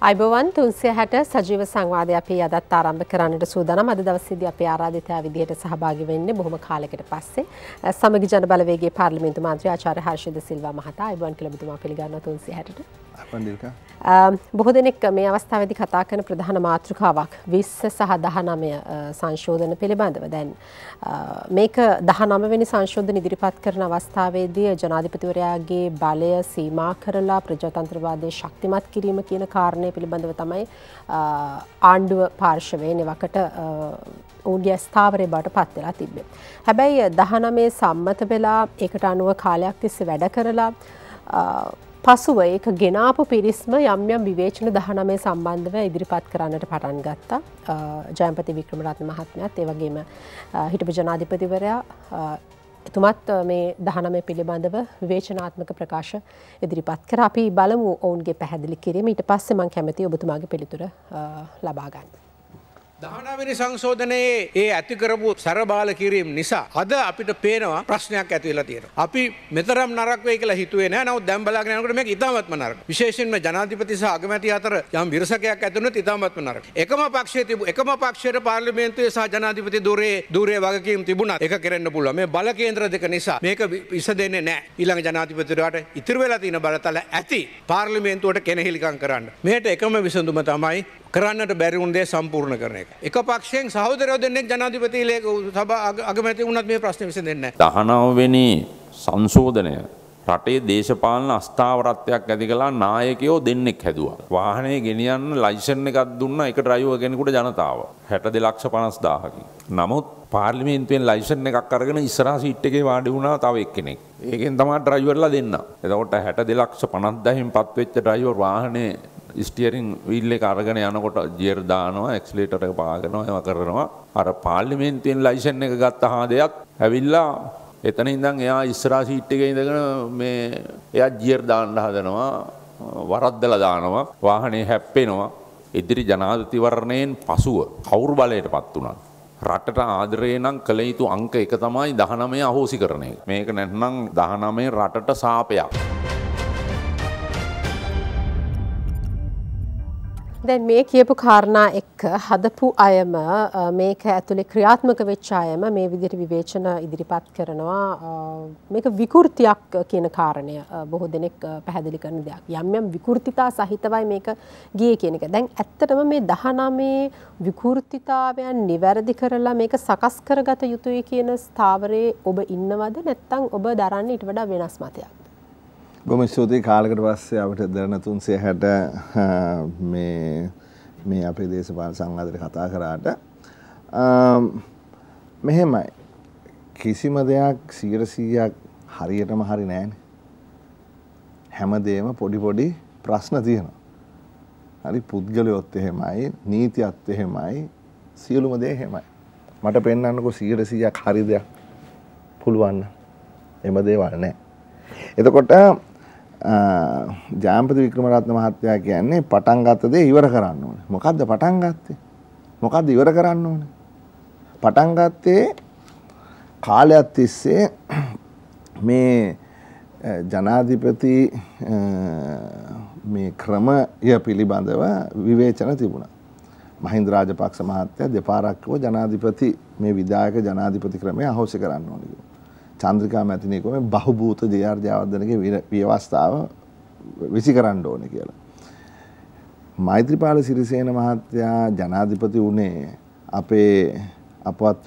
අයිබවන් තුන්සේ හැට සජීව සංවාධය අපි අදත් ආරම්භ කරන්නට සූදනම් අද දවසිද අප ආරාධිතය විදිහයට සහභාගි වෙන්නේ බොහොම කාලෙකට පස්සේ සමග ජනබලවේගේ පාර්ලිමින්තු මාන්ත්‍ර ආචාර හර්ෂද සිල්වා මහතා අයිබවන් කළබතුමා පිළිගන්න තුන්සේ හැට බොහෝ දෙනෙක් මේ අවස්ථාවදි කතා කරන ප්‍රධාන මාතෘකාවක් විස්ස සහ දහනමය සංශෝධන පිළිබඳව දැන්. මේක දහනමවැනි සංශෝධන ඉදිරිපත් කරන අවස්ථාවේදී ජනාධිපතිවරයාගේ බලය සීමා කරලා ප්‍රජාතන්ත්‍රවාදය ශක්තිමත් කිරීම කියන කාරණය පිළිබඳව තමයි ආණ්ඩුව පාර්ශවය නෙවකට ඔවුන්ගේ ස්ථාවරය බට පත් වෙලා තිබ්බේ. හැබැයි දහනමේ සම්මත වෙලා ඒකට අනුව කාලයක් තිස්සේ වැඩ කරලා පසුව ඒක ගෙනාපු පිරිස්ම යම් යම් විවේචන දහනමය සම්බන්ධව ඉදිරිපත් කරන්නට පටන් ගත්තා ජයම්පති වික්‍රමරත්න මහත්මයත් ඒවගේම හිටපු ජනාධිපතිවරයා එතුමත් මේ දහනමය පිළිබඳව විවේචනාත්මක ප්‍රකාශ ඉදිරිපත් කර අපි බලමු ඔවුන්ගේ පැහැදිලි කිරීම ඊට පස්සෙ මං කැමති ඔබතුමාගේ පිළිතුර ලබාගන්න. දහනවෙනි සංශෝධනයේ ඒ ඇතිකරපු සරබාල කිරීම් නිසා අද අපිට පේනවා ප්‍රශ්නයක් ඇති වෙලා තියෙනවා. අපි මෙතරම් නරක වෙයි කියලා හිතුවේ නෑ. නමුත් දැන් බලාගෙන යනකොට මේක ඉතාමත්ම නරක. විශේෂයෙන්ම ජනාධිපති සහ අගමැති අතර යම් විරසකයක් ඇති වුණොත් ඉතාමත්ම නරක. එකම පක්ෂයේ තිබු එකම පක්ෂයට පාර්ලිමේන්තුවේ සහ ජනාධිපති දොරේ দূරේ වගකීම් තිබුණත් ඒක කරෙන්න පුළුවන්. මේ බල කේන්ද්‍ර දෙක නිසා මේක විසඳෙන්නේ නෑ. ඊළඟ ජනාධිපතිවරයාට ඉතිරි වෙලා තියෙන බලතල ඇති පාර්ලිමේන්තුවට කෙනෙහිලිකම් කරන්න. මේකට එකම විසඳුම තමයි කරන්නට බැරිවුන්දේ සම්පූර්ණ කරන එක. එක පක්ෂයෙන් සහෝදරයෝ දෙන්නෙක් ජනාධිපතිලේ සබ අගමැති වුණත් මේ ප්‍රශ්න විසි දෙන්න. දහනවවෙනි සංශෝධනය. රටේ දේශපාලන අස්ථාවරත්වයක් ඇති කලා නායකයෝ දෙන්නෙක් හැදවා. වාහනේ ගෙනියන්න ලයිසන් එකක් දුන්න එක රයුව කෙනෙකුට ජනතාව. හැට දෙලක්ෂ පනස් දාහකි. නමුත් පාර්ලිමේන්තුවෙන් ලයිසන් එකක් අරගෙන ඉස්සරහ සීට් එකේ වාඩි වුණා තව එක්කෙනෙක්. ඒකෙන් තමයි ඩ්‍රයිවර්ලා දෙන්න. එතකොට 60 දෙලක්ෂ 50000න් පත්වෙච්ච ඩ්‍රයිවර් වාහනේ ස්ටියරිං විල්ල එක අරගෙන යනකොට ජියර් දානවා එක්ස්ලේටර් එක පාගෙනවා ඒවා කරනවා අර පාර්ලිමේන්තුවෙන් ලයිසන් එක ගත්ත හාදයක් ඇවිල්ලා එතන ඉඳන් එයා ඉස්සරහා සීට් එකේ ඉඳගෙන මේ එයා ජියර් දාන්න හදනවා වරද්දලා දානවා වාහනේ හැප්පෙනවා ඉදිරි ජනාධිපතිවරණයෙන් පසුව කවුරු බලයට පත් වුණත් රටට ආදරය නම් කළ යුතු අංක එක තමයි 19 අහෝසි කරන එක. මේක නැත්නම් 19 රටට සාපයක්. දැන් මේ කියපු කාරණා එක්ක හදපු අයම මේක ඇතුලේ ක්‍රියාත්මක වෙච්ච අයම මේ විදිහට විවේචන ඉදිරිපත් කරනවා මේක විකෘතියක් කියන කාරණය බොහෝ දෙනෙක් පැහැදිලි කරන දෙයක්. යම් යම් විකෘතිතා සහිතවයි මේක ගියේ කියන එක. දැන් ඇත්තටම මේ 19 විකෘතිතාවයන් નિවැරදි කරලා මේක සකස් කරගත යුතුයි කියන ස්ථාවරයේ ඔබ ඉන්නවද නැත්නම් ඔබ දරන්නේ ඊට වඩා වෙනස් මතයක්? ගොම ස්තුතියි කාලකට පස්සේ අපට දරනතුන් සයහැට මේ අපේ දේශපාල සංවාදර කතා කරාට මෙහෙමයි කිසිම දෙයක් සීරසීයක් හරියටම හරි නෑන හැමදේම පොඩි පොඩි ප්‍රශ්න තියෙනවා හරි පුද්ගලයොත් එහෙමයි නීතියත් එහෙමයි සියලුම දේ හෙමයි මට පෙන්න්නකො සීරසීයක් හරි දෙයක් පුළුවන්න එම දේවල් නෑ එතකොට ජාම්පති වික්‍රමරත්න මහත්තයා කියන්නේ පටන් ගත්ත දේ ඉවර කරන්න ඕනේ. මොකද්ද පටන් ගත්තේ? මොකද්ද ඉවර කරන්න ඕනේ? පටන් ගත්තේ කාලයක් තිස්සේ මේ ජනාධිපති මේ ක්‍රමය පිළිබඳව විවේචන තිබුණා. මහින්ද රාජපක්ෂ මහත්තයා දෙපාරක් කිව්වා ජනාධිපති මේ විධායක ජනාධිපති ක්‍රමය අහෝසි කරන්න ඕනේ කියලා. චන්ද්‍රිකා මැතිණිය කිව්වා මේ බහුබූත ජේ.ආර් ජයවර්ධනගේ විවස්ථාව විසි කරන්න ඕනේ කියලා. මෛත්‍රීපාල සිරිසේන මහත්තයා ජනාධිපති වුණේ අපේ අපවත්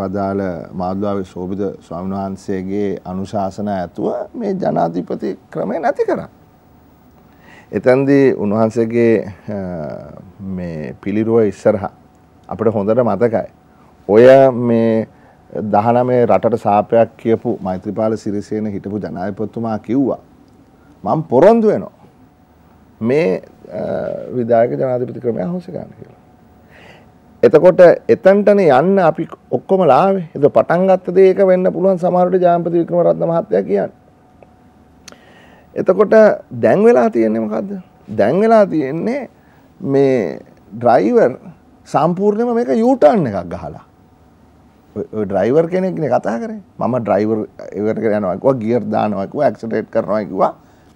වදාළ මාධ්‍යාවේ ශෝභිත ස්වාමීන් වහන්සේගේ අනුශාසන ඇතුව මේ ජනාධිපති ක්‍රමය නැති කරා. එතැන්දී උන්වහන්සේගේ මේ පිළිරුව ඉස්සරහා අපිට හොඳට මතකයි. ඔය මේ දහනමේ රටට සාපයක් කියපු මෛත්‍රපාල සිරිසේන හිටපු ජනාධිපතිතුමා කිව්වා මම පොරොන්දු වෙනවා මේ විධායක ජනාධිපති ක්‍රමය අහෝසි ගන්න කියලා. එතකොට එතනටනේ යන්න අපි ඔක්කොම ලාවේ. ඒක පටන් ගත්ත දේ ඒක වෙන්න පුළුවන් සමහරවිට ජයම්පති වික්‍රමරත්න මහත්තයා කියන්නේ. එතකොට දැන් වෙලා තියෙන්නේ මොකද්ද? දැන් වෙලා තියෙන්නේ මේ ඩ්‍රයිවර් සම්පූර්ණයෙන්ම මේක යූ ටර්න් එකක් ගහලා ඩ්‍රයිවර් කෙනෙක්න කතා කරේ මම ඩ්‍රයිවර් එවට කරනවක්වා ගියර් දානවක්ව ඇක්සටේට් කරනවකිවා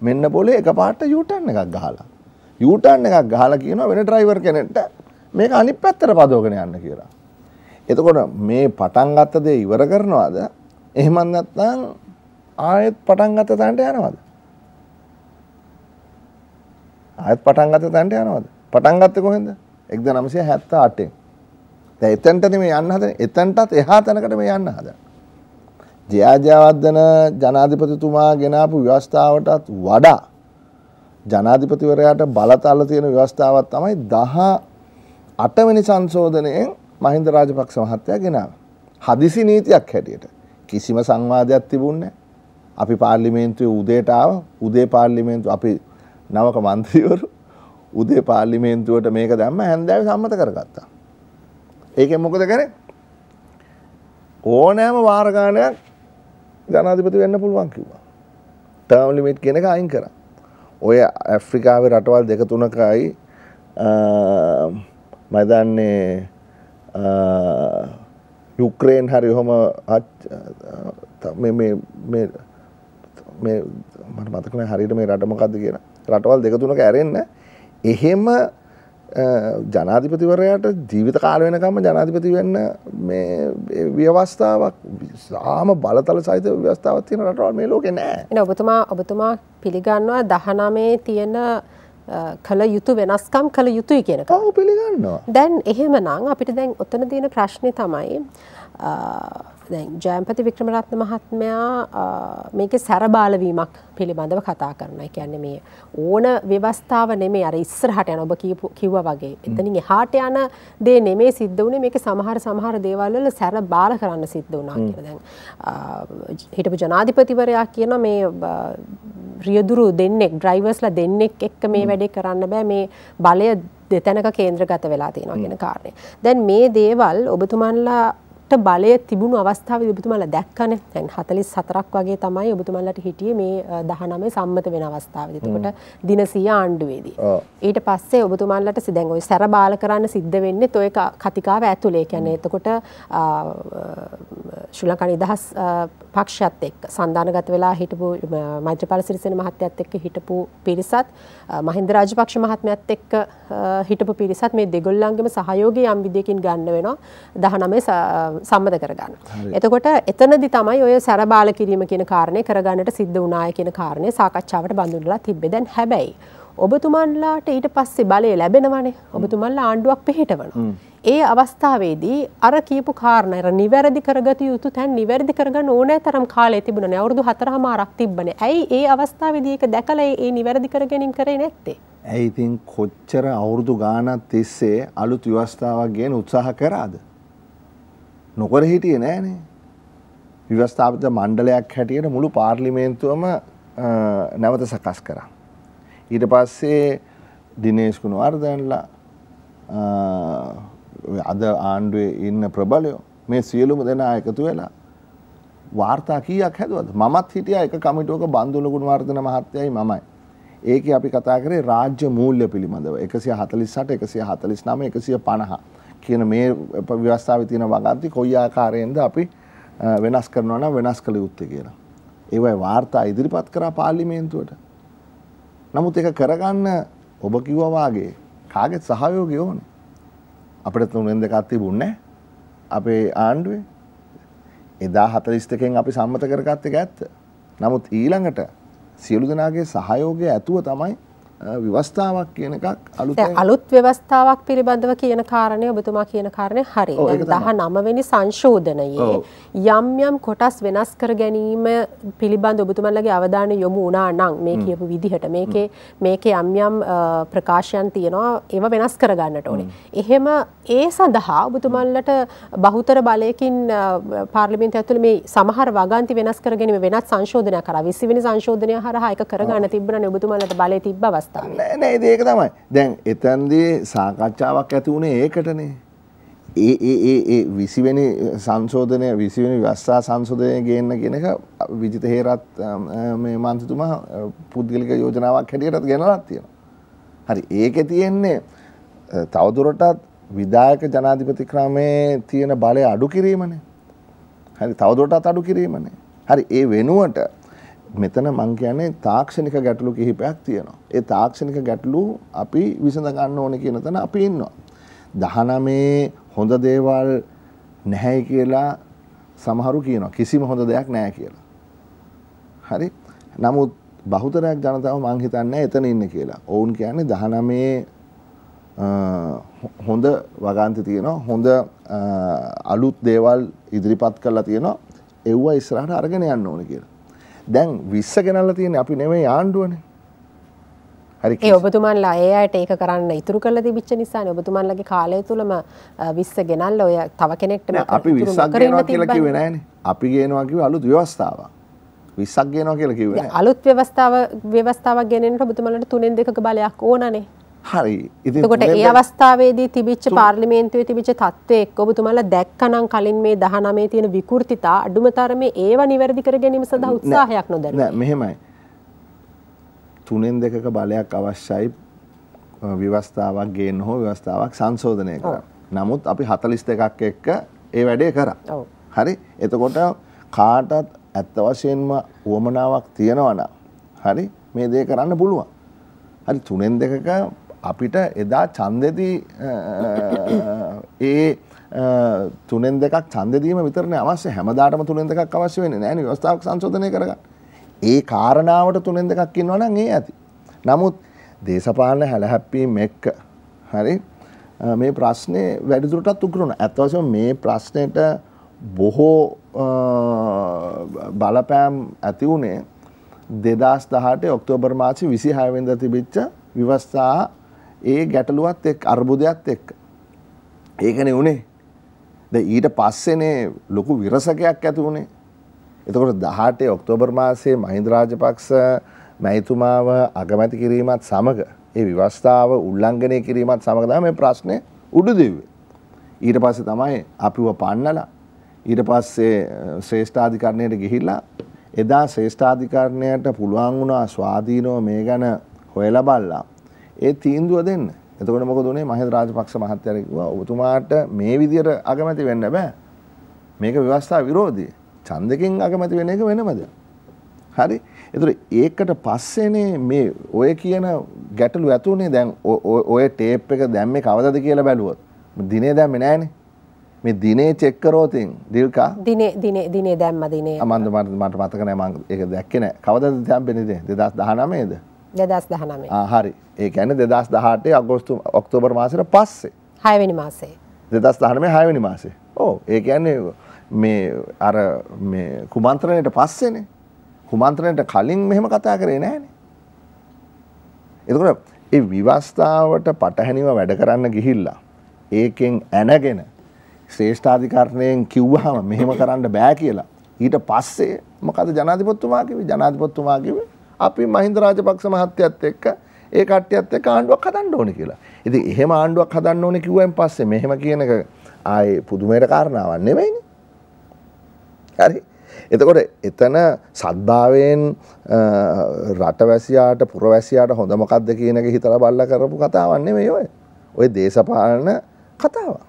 මෙන්න පොලේ එක පාට යුටන් එකක් ගහලා යුටන් එකක් ගහලා කියනවා වෙන ඩ්‍රයිවර් කෙනෙක්ට මේක අනිත් පැත්තට පදෝගෙන යන්න කියලා එතකොට මේ පටන් ගත්ත දේ ඉවර කරනවාද එහෙම නැත්නම් ආයෙත් පටන් ගත්ත තැනට යනවද ආයෙත් පටන් ගත්ත තැනට යනවද පටන් ගත්තේ කොහෙන්ද 1978 න් දැන් එතනටනේ මේ යන්න හදන්නේ. එතනටත් එහා තැනකට මේ යන්න හදන්නේ. ජයජයවර්ධන ජනාධිපතිතුමා ගෙනාපු ව්‍යවස්ථාවටත් වඩා ජනාධිපතිවරයාට බලතල තියෙන ව්‍යවස්ථාවක් තමයි 18 වෙනි සංශෝධනයෙන් මහින්ද රාජපක්ෂ මහත්තයා ගෙනාවේ. හදිසි නීතියක් හැටියට කිසිම සංවාදයක් තිබුණේ අපි පාර්ලිමේන්තුවේ උදේට ආව. උදේ පාර්ලිමේන්තුව අපි නවක മന്ത്രിවරු උදේ පාර්ලිමේන්තුවට මේක දැම්ම හැන්දෑවේ සම්මත කරගත්තා. ඒකෙන් මොකද කරේ? ඕනෑම වාර ගාණයක් ජනාධිපති වෙන්න පුළුවන් කිව්වා. ටර්ම් ලිමිට් කියන එක අයින් කරා. ඔය ඇෆ්‍රිකාවේ රටවල් දෙක තුනකයි මම දන්නේ යුක්‍රේන් හරි ඔහොම මට මතකන හරිට මේ රටමකක්ද කියන රටවල් දෙක තුනක ඇරෙන්න එහෙම ජනාධිපතිවරයට ජීවිත කාල වෙනකම්ම ජනාධිපති වෙන්න මේ ව්‍යවස්ථාවක් සාම බලතල සහිත ව්‍යවස්ථාවක් තියෙන රටවල් මේ ලෝකේ නෑ. ඔබතුමා ඔබතුමා පිළිගන්නවා 19 තියෙන කළ යුතු වෙනස්කම් කළ යුතුයි කියනක. ඔව් පිළිගන්නවා. දැන් එහෙමනම් අපිට දැන් ඔතන තියෙන ප්‍රශ්නේ තමයි ජයම්පති වික්‍රමරත්න මහත්මයා මේක සැරබාලවීමක් පිළිබඳව කතා කරන කියන්නේ මේ ඕන ව්‍යවස්ථාව නෙමේ අර ඉස්සරහට යන ඔබ කිව්වා වගේ එතනින් එහාට යන දේ නෙමේ සිද්ධ වුණේ මේක සමහර සමහර දේවල් වල සැරබාල කරන්න සිද්ධ වුණා කියලා දැන් හිටපු ජනාධිපතිවරයා කියන මේ රියදුරු දෙන්නෙක් ඩ්‍රයිවර්ස්ලා දෙන්නෙක් එක්ක මේ වැඩේ කරන්න බෑ මේ බලය දෙතැනක කේන්ද්‍රගත වෙලා තියෙනවා කියන කාරණේ. දැන් මේ දේවල් ඔබතුමන්ලා ට බලය තිබුණු අවස්ථාව ඔබතුමල දැක්කන තැන් හතලිස් සතරක් වගේ තමයි ඔබතුමල්ලට හිටිය මේ දහනමේ සම්මත වෙන අවස්ථාව තුකට දිනසිය ආණ්ඩුවේදී. ඊට පස්සේ ඔබතුමල්ලට සිදැන් ඔයි සැර බාල කරන්න සිද්ධ වෙන්න තොය කතිකාව ඇතුළේ කැන එතකොට ශුලකන ඉදහස් පක්ෂත් එක් සන්ධානගත වෙලා හිටපු මෛත්‍රපාල සිරිසෙන මහත්තයත් එක්ක හිටපු පිරිසත් මහින්ද රාජපක්ෂ මහත්මයත් එක්ක හිටපු පිරිසත් මේ දෙගොල්ලන්ගේම සහයෝගය යම් විදියකින් ගන්න වෙනවා 19 සම්බඳ කරගන්න. එතකොට එතනදි තමයි ඔය සැරබාල කිරීම කියන කාරණය කරගන්නට සිද්ධ වනාය කියන කාරණය සාකච්ඡාවට බඳුන්ලා තිබෙදැන් හැබැයි. ඔබතුමන්ලාට ඊට පස්සේ බලය ලැබෙනවනේ ඔබතුමල්ලා ආණ්ඩුවක් පිහිටවන. ඒ අවස්ථාවේදී අර කියපු කාරණයර නිවැරදි කරගත යුතු තැන් නිවැරදි කරගන්න ඕනෑ තරම් කාලය තිබුණ නැවරුදු හතරහමාරක් තිබ්බන ඇයි ඒ අවස්ථාවේදීක දැකලයි ඒ නිවැරදි කර ගැනින් කරේ නැත්තේ. ඇයිතින් කොච්චර අවුරුදු ගානත් තිස්සේ අලුත් විවස්ථාවක් ගෙන උත්සාහ කරාද. නොකර හිටියේ නෑනේ. ව්‍යවස්ථාපිත මණ්ඩලයක් හැටියට මුළු පාර්ලිමේන්තුවම නැවත සකස් කරා. ඊට පස්සේ දිනේෂ් ගුණවර්ධනලා අද ආණ්ඩුවේ ඉන්න ප්‍රබලයෝ මේ සියලුම දෙනා එකතු වෙලා වාර්තා කීයක් හැදුවද? මමත් හිටියා එක කමිටුවක බන්දුල ගුණවර්ධන මහත්තයයි මමයි. ඒකේ අපි කතා කරේ රාජ්‍ය මූල්‍ය පිළිබඳව 148 149 150 කියන මේ ව්‍යවස්ථාවේ තියෙන වගන්ති කොයි ආකාරයෙන්ද අපි වෙනස් කරනවා නම් වෙනස් කළ යුත්තේ කියලා. ඒවයි වාර්තා ඉදිරිපත් කරා පාර්ලිමේන්තුවට. නමුත් ඒක කරගන්න ඔබ කිව්වා වාගේ කාගෙත් සහයෝගය ඕනේ. අපිට තුනෙන් දෙකක් තිබුණේ අපේ ආණ්ඩුවේ. 1042කින් අපි සම්මත කරගත්ත එක ඇත්ත. නමුත් ඊළඟට සියලු දෙනාගේ සහයෝගය ඇතුව තමයි ව්‍යවස්ථාවක් කියන එකක් අලුත් අලුත් ව්‍යවස්ථාවක් පිළිබඳව කියන කාරණය ඔබතුමා කියන කාරණය හරි. දහ නමවෙනි සංශෝධනයේ යම් යම් කොටස් වෙනස් කර ගැනීම පිළිබඳ ඔබතුමන්ලගේ අවධානය යොමු වුණා නම් මේ කියපු විදිහට මේකේ මේකේ යම් යම් ප්‍රකාශයන් තියෙනවා ඒව වෙනස් කර ගන්නට ඕනේ. එහෙම ඒ සඳහා ඔබතුමන්ලට බහුතර බලයකින් පාර්ලිමේන්තය ඇතුළේ මේ සමහර වගන්ති වෙනස් කර ගැනීම වෙනත් සංශෝධනයක් කරා 20 වෙනි සංශෝධනය හරහා එක කරගන්න තිබුණනේ ඔබතුමන්ලට බලය තිබ්බවස් අවස්ථාව නෑ නෑ ඒක තමයි දැන් එතන්දී සාකච්ඡාවක් ඇති වුණේ ඒකටනේ ඒ ඒ ඒ ඒ විසිවෙනි සංශෝධනය විසිවෙනි වස්සා සංශෝධනය ගේන්න කියන එක විජිත හේරත් මේ මන්ත්‍රතුමා පුද්ගලික යෝජනාවක් හැටියටත් ගෙනලා තියෙනවා හරි ඒකේ තියෙන්නේ තවදුරටත් විදායක ජනාධිපති ක්‍රමයේ තියෙන බලය අඩු කිරීමනේ හරි තවදුරටත් අඩු කිරීමනේ හරි ඒ වෙනුවට මෙතන මං කියන්නේ තාක්ෂණික ගැටලු කිහිපයක් තියෙනවා. ඒ තාක්ෂණික ගැටලු අපි විසඳ ගන්න ඕනේ කියන තැන අපි ඉන්නවා. 19 හොඳ දේවල් නැහැයි කියලා සමහරු කියනවා. කිසිම හොඳ දෙයක් නැහැ කියලා. හරි. නමුත් බහුතරයක් ජනතාව මං හිතන්නේ එතන ඉන්නේ කියලා. ඔවුන් කියන්නේ 19 හොඳ වගන්ති තියෙනවා. හොඳ අලුත් දේවල් ඉදිරිපත් කරලා තියෙනවා. එව්වා ඉස්සරහට අරගෙන යන්න ඕනේ කියලා. දැන් විස්ස ගෙනල්ල තියෙන අපි නෙමේ ආණ්ඩුවනේ ඒ ඔබතුමන්ලා ඒ අයට ඒක කරන්න ඉතුරු කරලා තිබිච්ච නිසානේ ඔබතුමන්ලගේ කාලය තුලම 20 ගෙනල්ලා ඔය තව කෙනෙක්ට අපි 20ක් ගෙනවා කියලා කිව්වේ නෑනේ. අපි ගේනවා කිව්වේ අලුත් ව්‍යවස්ථාවක්. 20ක් ගෙනවා කියලා කිව්වේ නෑ. අලුත් ව්‍යවස්ථාව ව්‍යවස්ථාවක් ගෙනෙන්නට ඔබතුමන්ලට 3න් 2ක බලයක් ඕනනේ. හරි එතකොට ඒ අවස්ථාවේදී තිබිච්ච පාර්ලිමේන්තුවේ තිබිච්ච තත්ත්වය එක්ක ඔබතුමාලා දැක්කනම් කලින් මේ 19 තියෙන විකෘතිතා අඩුම තරමේ ඒව නිවැරදි කර ගැනීම සඳහා උත්සාහයක් නොදැරුවා නෑ මෙහෙමයි තුනෙන් දෙකක බලයක් අවශ්‍යයි ව්‍යවස්ථාවක් ගේන්න හෝ ව්‍යවස්ථාවක් සංශෝධනය කරන්න නමුත් අපි 42ක් එක්ක ඒ වැඩේ කරා හරි එතකොට කාටත් ඇත්ත වශයෙන්ම වුවමනාවක් තියෙනවනම් හරි මේ දේ කරන්න පුළුවන් හරි තුනෙන් දෙකක අපිට එදා චන්දදී ඒ තුනෙන් දෙකක් චන්දදීම විතරන අවශ්‍ය හැමදාටම තුනෙන් දෙකක් අවශ්‍ය වෙන නෑන වස්ථාවක් සංශෝධනය කරග. ඒ කාරණාවට තුනෙන් දෙකක් ඉන්නවන ඒ ඇති. නමුත් දේශපාලන හැලහැප්පීම් එක්ක හරි මේ ප්‍රශ්නය වැඩිදුරටත් උකරුණ ඇත්වශම මේ ප්‍රශ්නයට බොහෝ බලපෑම් ඇති වුණේ දෙදස් දහට ඔක්තෝබර් මාචි විසි හයවෙන්ද තිබිච්ච විවස්ථා ඒ ගැටලුවත් එක් අර්බුදයක්ත් එක්ක. ඒකන වනේ ද ඊට පස්සෙනේ ලොකු විරසකයක් ඇති වුණේ. එතකොට දහටේ ඔක්තෝබර් මාසේ මහින්ද්‍රාජපක්ෂ මැයිතුමාව අගමැති කිරීමත් සමඟ ඒ විවස්ථාව උල්ලංඝනය කිරීමත් සමඟදා මේ ප්‍රශ්නය උඩු දෙව්වේ. ඊට පස්සේ තමයි අපිව පන්නලා ඊට පස්සේ ශ්‍රේෂ්ඨාධිකරණයට ගිහිල්ලා එදා ශ්‍රේෂ්ඨාධිකරණයට පුළුවන් වුණා ස්වාධීනව මේ ගැන හොයලා බලලා ඒ තීන්දුව දෙන්න. එතකොට මොකද උනේ මහින්ද රාජපක්ෂ මහත්තයාට කිව්වා ඔබතුමාට මේ විදියට අගමැති වෙන්න බෑ. මේක ව්‍යවස්ථා විරෝධී. ඡන්දකින් අගමැති වෙන එක වෙනමද? හරි. ඒතර ඒකට පස්සේනේ මේ ඔය කියන ගැටලු ඇතුනේ දැන් ඔය ටේප් එක දැම්මේ කවදද කියලා බැලුවොත්. දිනේ දැම්මේ නෑනේ. මේ දිනේ චෙක් කරෝතින් දිල්කා දිනේ දිනේ දිනේ දැම්ම දිනේ මන්ද මට මතක නෑ මම ඒක දැක්කේ නෑ කවදද දැම්බෙන්නේ 2019 ද දෙදස් දහනමේ හරි ඒ ඇන දෙදස් දහටේ අගෝස්තු ඔක්තෝබර් මාසර පස්සේ හයවැනි මාසේ දෙදස් දහනමේ හයවැනි මාසේ ඕ ඒ ඇන්නේ මේ අර කුමන්ත්‍රණයට පස්සෙනේ කුමන්ත්‍රණයට කලින් මෙහෙම කතා කරේ නෑන එතකට ඒ විවස්ථාවට පටහැනිව වැඩ කරන්න ගිහිල්ලා ඒකෙන් ඇනගෙන ශ්‍රේෂ්ඨාධිකරණයෙන් කිව්වහම මෙහෙම කරන්න බෑ කියලා ඊට පස්සේ මොකද ජනාධිපොත්තුමාකිව ජනාධිපොත්තුමාකිවේ අපි මහින්ද රාජපක්ෂ මහත්තයත් එක්ක ඒ කට්ටියත් එක්ක ආණ්ඩුවක් හදන්න ඕනේ කියලා. ඉතින් එහෙම ආණ්ඩුවක් හදන්න ඕනේ කිව්වෙන් පස්සේ මෙහෙම කියන එක ආයේ පුදුමයට කාරණාවක් නෙමෙයිනේ. හරි. එතකොට එතන සද්ධාවෙන් රටවැසියාට පුරවැසියාට හොඳ මොකක්ද කියන එක හිතලා බලලා කරපු කතාවක් නෙමෙයි ඔය. ඔය දේශපාලන කතාවක්.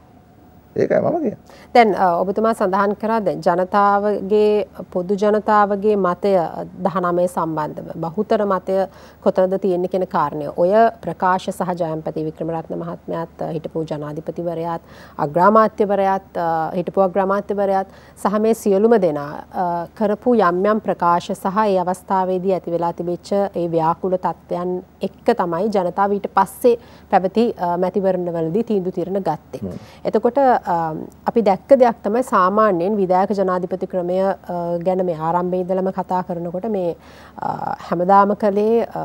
ඒකයි මම කිය. දැන් ඔබතුමා සඳහන් කරා දැන් ජනතාවගේ පොදු ජනතාවගේ මතය දහනමය සම්බන්ධව බහුතර මතය කොතනද තියෙන්නේ කියන කාරණය. ඔය ප්‍රකාශ සහ ජයම්පති වික්‍රමරත්න මහත්මයාත් හිටපු ජනාධිපතිවරයාත් අග්‍රාමාත්‍යවරයාත් හිටපු අග්‍රාමාත්‍යවරයාත් සහ මේ සියලුම දෙනා කරපු යම් යම් ප්‍රකාශ සහ ඒ අවස්ථාවේදී ඇති වෙලා තිබෙච්ච ඒ ව්‍යාකූල තත්ත්වයන් එක්ක තමයි ජනතාව ඊට පස්සේ පැවති මැතිවරණවලදී තීන්දුව తీරන ගත්තේ. එතකොට අපි දැක්ක දෙයක් තමයි සාමාන්‍යයෙන් විදායක ජනාධිපති ක්‍රමය ගැන මේ ආරම්භයේදලම කතා කරනකොට මේ හැමදාම කළේ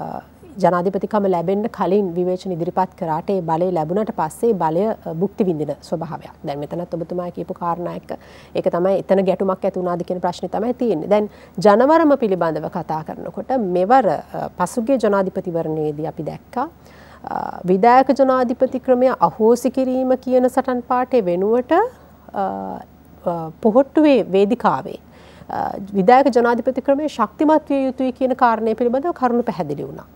ජනාධිපතිකම ලැබෙන්න කලින් විවේචන ඉදිරිපත් කරාට ඒ බලය ලැබුණට පස්සේ බලය භුක්ති විඳින ස්වභාවයක්. දැන් මෙතනත් ඔබතුමා කියපු කාරණා එක්ක ඒක තමයි එතන ගැටුමක් ඇති වුණාද කියන ප්‍රශ්නේ තමයි තියෙන්නේ. දැන් ජනවරම පිළිබඳව කතා කරනකොට මෙවර පසුගිය ජනාධිපතිවරණයේදී අපි දැක්කා විදායක ජනාධිපති ක්‍රමය අහෝසි කිරීම කියන සටන් පාටය වෙනුවට පොහොට්ටුවේ වේදිකාවේ. විදායක ජනාධිපති ක්‍රමේ ශක්තිමත්වය යුතුයි කියන කාරණය පිළිබඳව කරුණු පැහැදිලි වුණා.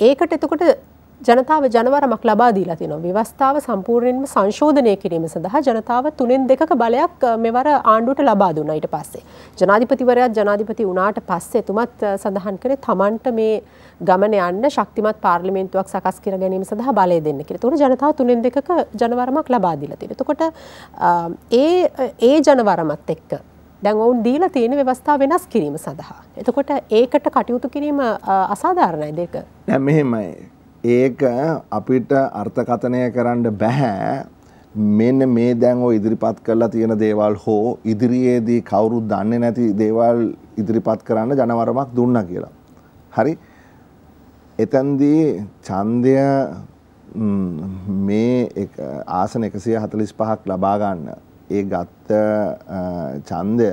ඒකට එතකොට ජනතාව ජනවරමක් ලබා දීලා තිනවා. ව්‍යවස්ථාව සම්පූර්ණයෙන්ම සංශෝධනය කිරීම සඳහා ජනතාව තුනෙන් දෙකක බලයක් මෙවර ආණ්ඩුවට ලබා දුන්නා ඊට පස්සේ. ජනාධිපතිවරයාත් ජනාධිපති වුණාට පස්සේ එතුමත් සඳහන් කරේ Tamanට මේ ගමන යන්න ශක්තිමත් පාර්ලිමේන්තුවක් සකස් කර ගැනීම සඳහා බලය දෙන්න කියලා. ඒතකොට ජනතාව තුනෙන් දෙකක ජනවරමක් ලබා දීලා තිනවා. එතකොට ඒ ඒ ජනවරමත් එක්ක දැන් ඔවුන් දීලා තියෙන ව්‍යවස්ථා වෙනස් කිරීම සඳහා. එතකොට ඒකට කටයුතු කිරීම අසාධාරණයි දෙක. නෑ මෙහෙමයි. ඒක අපිට අර්ථකථනය කරන්න බැහැ මෙන්න මේ දැන් ඔය ඉදිරිපත් කරලා තියෙන දේවල් හෝ ඉදිරියේදී කවුරුත් දන්නේ නැති දේවල් ඉදිරිපත් කරන්න ජනවරමක් දුන්නා කියලා. හරි. එතෙන්දී ඡන්දය මේ ආසන 145ක් ලබා ගන්න ඒ ගත්ත ඡන්දය